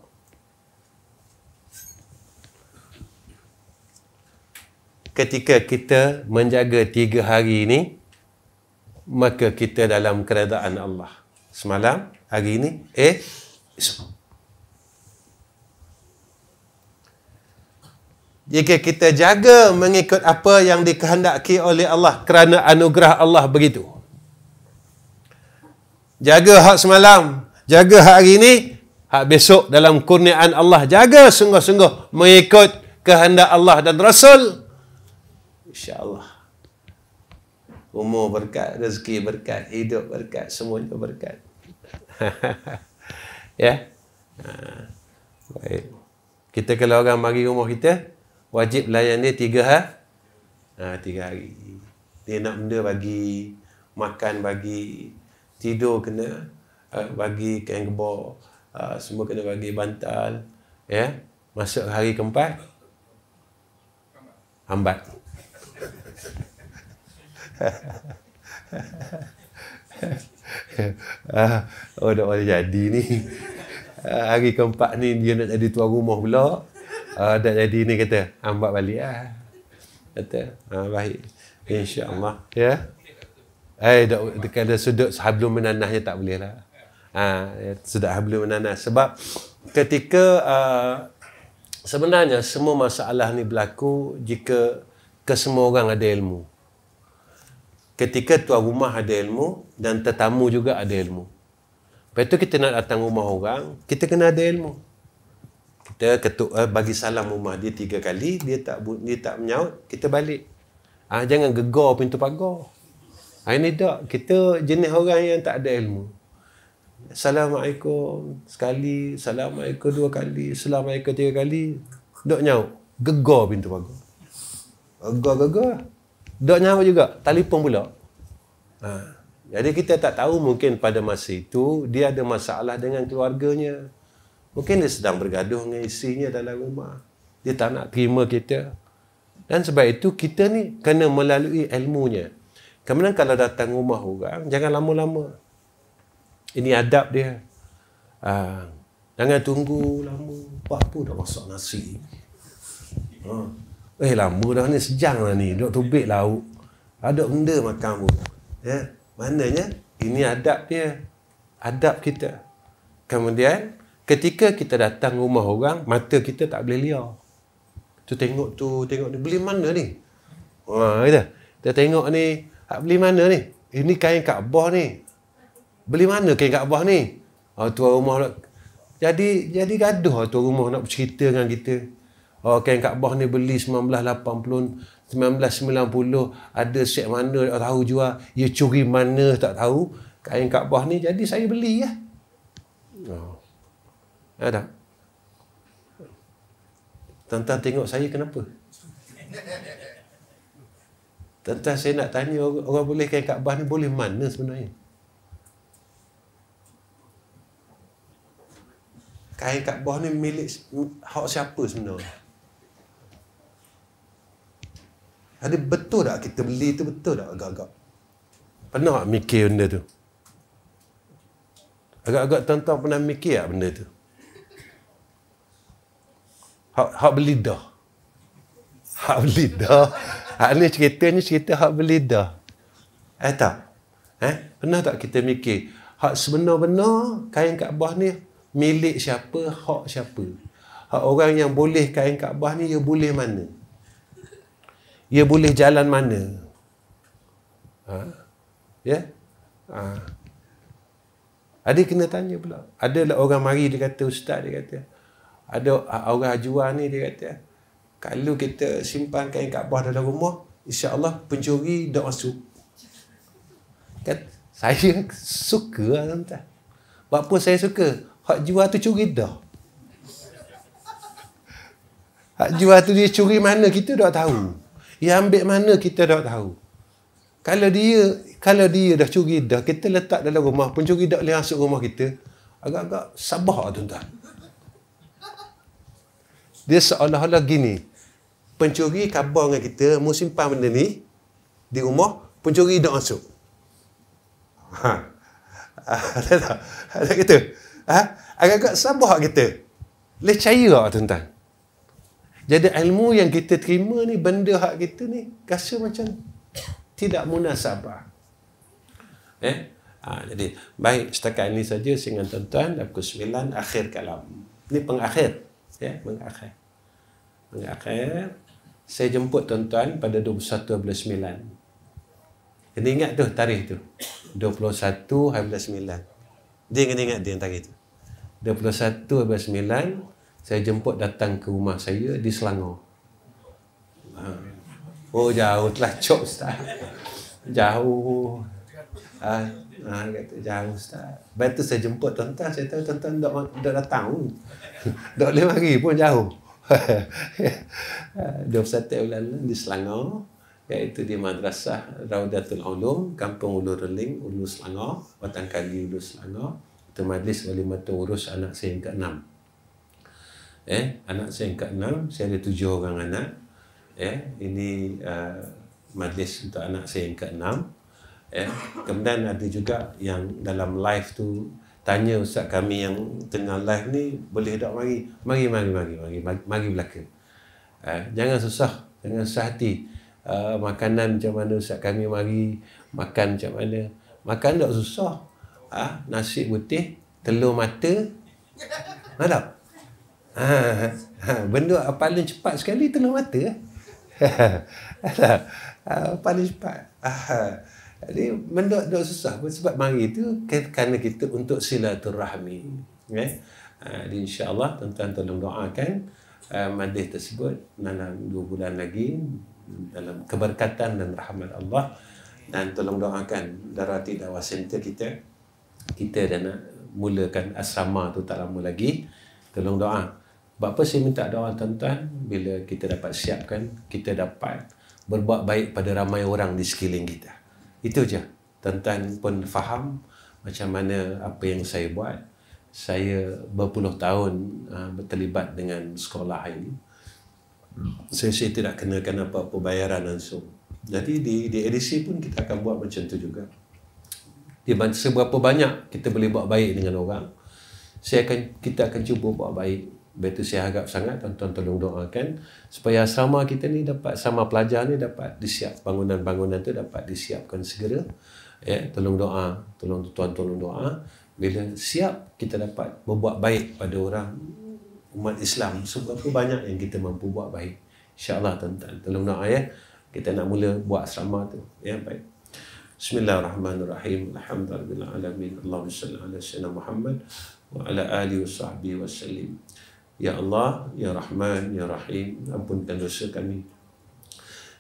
Ketika kita menjaga tiga hari ini, maka kita dalam keredaan Allah. Semalam, hari ini, eh, esok. Jika kita jaga mengikut apa yang dikehendaki oleh Allah kerana anugerah Allah begitu. Jaga hak semalam, jaga hak hari ini, hak besok dalam kurniaan Allah. Jaga sungguh-sungguh mengikut kehendak Allah dan Rasul. InsyaAllah. Umur berkat, rezeki berkat, hidup berkat, semuanya berkat. ya? Ha. Baik. Kita kalau orang bagi umur kita, wajib layan dia tiga hari. Ha, tiga hari. Dia nak benda bagi, makan bagi, tidur kena ha, bagi kain gebor, ha, semua kena bagi bantal. Ya, Masuk hari keempat, hambat. Ah, oh, dah boleh jadi ni. hari keempat ni dia nak jadi tuan rumah pula. Ah uh, dah jadi ni kata, ambak ah, balik ah. Kata, ah uh, baik. Insya-Allah, ya. Eh, dok dekat sudut sebelum menanahnya tak boleh lah. Ah, uh, ya, sebelum menanah sebab ketika uh, sebenarnya semua masalah ni berlaku jika kesemua orang ada ilmu. Ketika tuan rumah ada ilmu dan tetamu juga ada ilmu. Lepas tu kita nak datang rumah orang, kita kena ada ilmu. Dia ketuk eh, bagi salam rumah dia tiga kali, dia tak dia tak menyaut, kita balik. Ah ha, jangan gegar pintu pagar. Ha, ini tak. Kita jenis orang yang tak ada ilmu. Assalamualaikum sekali, Assalamualaikum dua kali, Assalamualaikum tiga kali. dok nyaut. Gegar pintu pagar. Gegar-gegar. dok nyaut juga. Telefon pula. Ha. Jadi kita tak tahu mungkin pada masa itu dia ada masalah dengan keluarganya. Mungkin dia sedang bergaduh dengan isinya dalam rumah. Dia tak nak terima kita. Dan sebab itu kita ni kena melalui ilmunya. Kemudian kalau datang rumah orang, jangan lama-lama. Ini adab dia. Ha, jangan tunggu lama. Apa-apa dah masak nasi. Ha. Eh lama dah ni, sejam lah ni. Duk tubik lauk. Ada benda makan pun. Ya. Maknanya, ini adab dia. Adab kita. Kemudian, Ketika kita datang rumah orang, mata kita tak boleh liar. Tu tengok tu, tengok ni. Beli mana ni? Ha, kita. Kita tengok ni, hak beli mana ni? Ini kain Kaabah ni. Beli mana kain Kaabah ni? Ha, tuan rumah nak... Jadi, jadi gaduh lah tuan rumah nak bercerita dengan kita. Ha, kain Kaabah ni beli 1980, 1990. Ada set mana tak tahu jual. Ia curi mana tak tahu. Kain Kaabah ni jadi saya beli lah. Ya? Ha. Ya tak? tuan tengok saya kenapa? tuan saya nak tanya orang boleh kain Kaabah ni boleh mana sebenarnya? Kain Kaabah ni milik hak siapa sebenarnya? Ada betul tak kita beli tu betul tak agak-agak? Pernah tak mikir benda tu? Agak-agak tuan-tuan pernah mikir tak benda tu? Hak, beli dah. Hak beli dah. Hak ni cerita ni cerita hak beli dah. Eh tak? Eh? Pernah tak kita mikir? Hak sebenar-benar kain Kaabah ni milik siapa, hak siapa? Hak orang yang boleh kain Kaabah ni, dia boleh mana? Dia boleh jalan mana? Ha? Ya? Yeah? Ha. Ada kena tanya pula. Ada lah orang mari dia kata, ustaz dia kata, ada orang jual ni dia kata kalau kita simpan kain Kaabah dalam rumah insya-Allah pencuri dah masuk. Kan saya suka lah, tuan-tuan. Apa saya suka? Hak jual tu curi dah. Hak jual tu dia curi mana kita dah tahu. Dia ambil mana kita dah tahu. Kalau dia kalau dia dah curi dah, kita letak dalam rumah, pencuri dah boleh masuk rumah kita. Agak-agak sabah lah, tuan-tuan dia seolah-olah gini pencuri kabar dengan kita mu simpan benda ni di rumah pencuri dah masuk ha ada ada kita ha agak-agak sabar kita leh cairak tuan-tuan jadi ilmu yang kita terima ni benda hak kita ni rasa macam tidak munasabah. Eh? Ha, jadi baik setakat ini saja sehingga tuan-tuan dah pukul 9 akhir kalam. Ini pengakhir ya bulan akhir bulan akhir saya jemput tuan-tuan pada 21.9 kena ingat tu tarikh tu 21.9 dia kena ingat dia tarikh tu 21.9 saya jemput datang ke rumah saya di Selangor ha. oh jauh telah cok ustaz jauh ha. Ha, dia kata, jangan ustaz. Better saya jemput tuan-tuan. Saya tahu tuan-tuan dah, dah datang. Dah boleh mari pun jauh. Dua setiap bulan di Selangor. Iaitu di Madrasah Raudatul Ulum. Kampung Ulu Reling, Ulu Selangor. Batang Kali, Ulu Selangor. Itu majlis wali mata urus anak saya yang ke-6. Eh, anak saya yang ke-6. Saya ada tujuh orang anak. Eh, ini uh, majlis untuk anak saya yang ke-6 eh. Kemudian ada juga yang dalam live tu tanya ustaz kami yang tengah live ni boleh tak mari? Mari mari mari mari mari belaka. Eh, jangan susah, jangan susah hati. Uh, makanan macam mana ustaz kami mari makan macam mana? Makan tak susah. Ah, ha? nasi putih, telur mata. Nampak? Ah, ha, ha, benda ah, paling cepat sekali telur mata. Ha, paling cepat. Ha. Jadi benda tak susah pun sebab mari itu kerana kita untuk silaturahmi. Ya. Eh? Jadi insya-Allah tuan-tuan tolong doakan uh, ah, madah tersebut dalam dua bulan lagi dalam keberkatan dan rahmat Allah dan tolong doakan darah tidak center kita kita dah nak mulakan asrama tu tak lama lagi tolong doa sebab saya minta doa tuan-tuan bila kita dapat siapkan kita dapat berbuat baik pada ramai orang di sekeliling kita itu je. tuan pun faham macam mana apa yang saya buat. Saya berpuluh tahun uh, ah, terlibat dengan sekolah ini. Saya, saya tidak kenakan apa-apa bayaran langsung. Jadi di, di edisi pun kita akan buat macam tu juga. Di seberapa banyak kita boleh buat baik dengan orang, saya akan kita akan cuba buat baik. Betul saya harap sangat tuan-tuan tolong doakan supaya asrama kita ni dapat sama pelajar ni dapat disiap bangunan-bangunan tu dapat disiapkan segera. Ya, yeah, tolong doa, tolong tuan tuan tolong doa bila siap kita dapat membuat baik pada orang umat Islam sebab tu banyak yang kita mampu buat baik. Insya-Allah tuan-tuan tolong doa ya. Yeah. Kita nak mula buat asrama tu. Ya, yeah, baik. Bismillahirrahmanirrahim. Alhamdulillahirabbil alamin. Allahumma salli ala sayyidina Muhammad wa ala alihi wa sahbihi sallim Ya Allah, Ya Rahman, Ya Rahim, ampunkan dosa kami.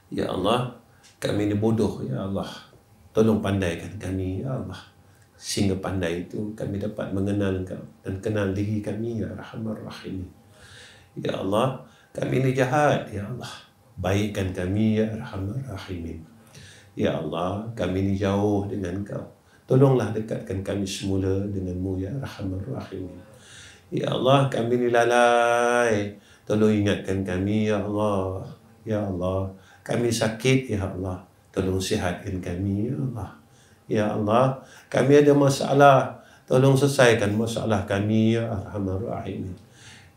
Ya Allah, kami ni bodoh, Ya Allah. Tolong pandaikan kami, Ya Allah. Sehingga pandai itu kami dapat mengenal Engkau dan kenal diri kami, Ya Rahman, Rahim. Ya Allah, kami ni jahat, Ya Allah. Baikkan kami, Ya Rahman, Rahim. Ya Allah, kami ni jauh dengan Engkau. Tolonglah dekatkan kami semula denganmu, Ya Rahman, Rahim. Ya Allah kami ni lalai Tolong ingatkan kami Ya Allah Ya Allah Kami sakit Ya Allah Tolong sihatkan kami Ya Allah Ya Allah Kami ada masalah Tolong selesaikan masalah kami Ya Arhamar Rahim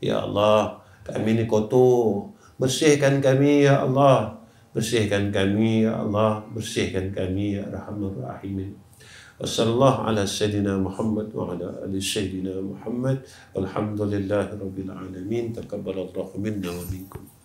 Ya Allah Kami ni kotor Bersihkan kami Ya Allah Bersihkan kami Ya Allah Bersihkan kami Ya Arhamar Rahim وصلى الله على سيدنا محمد وعلى آل سيدنا محمد والحمد لله رب العالمين تقبل الله منا ومنكم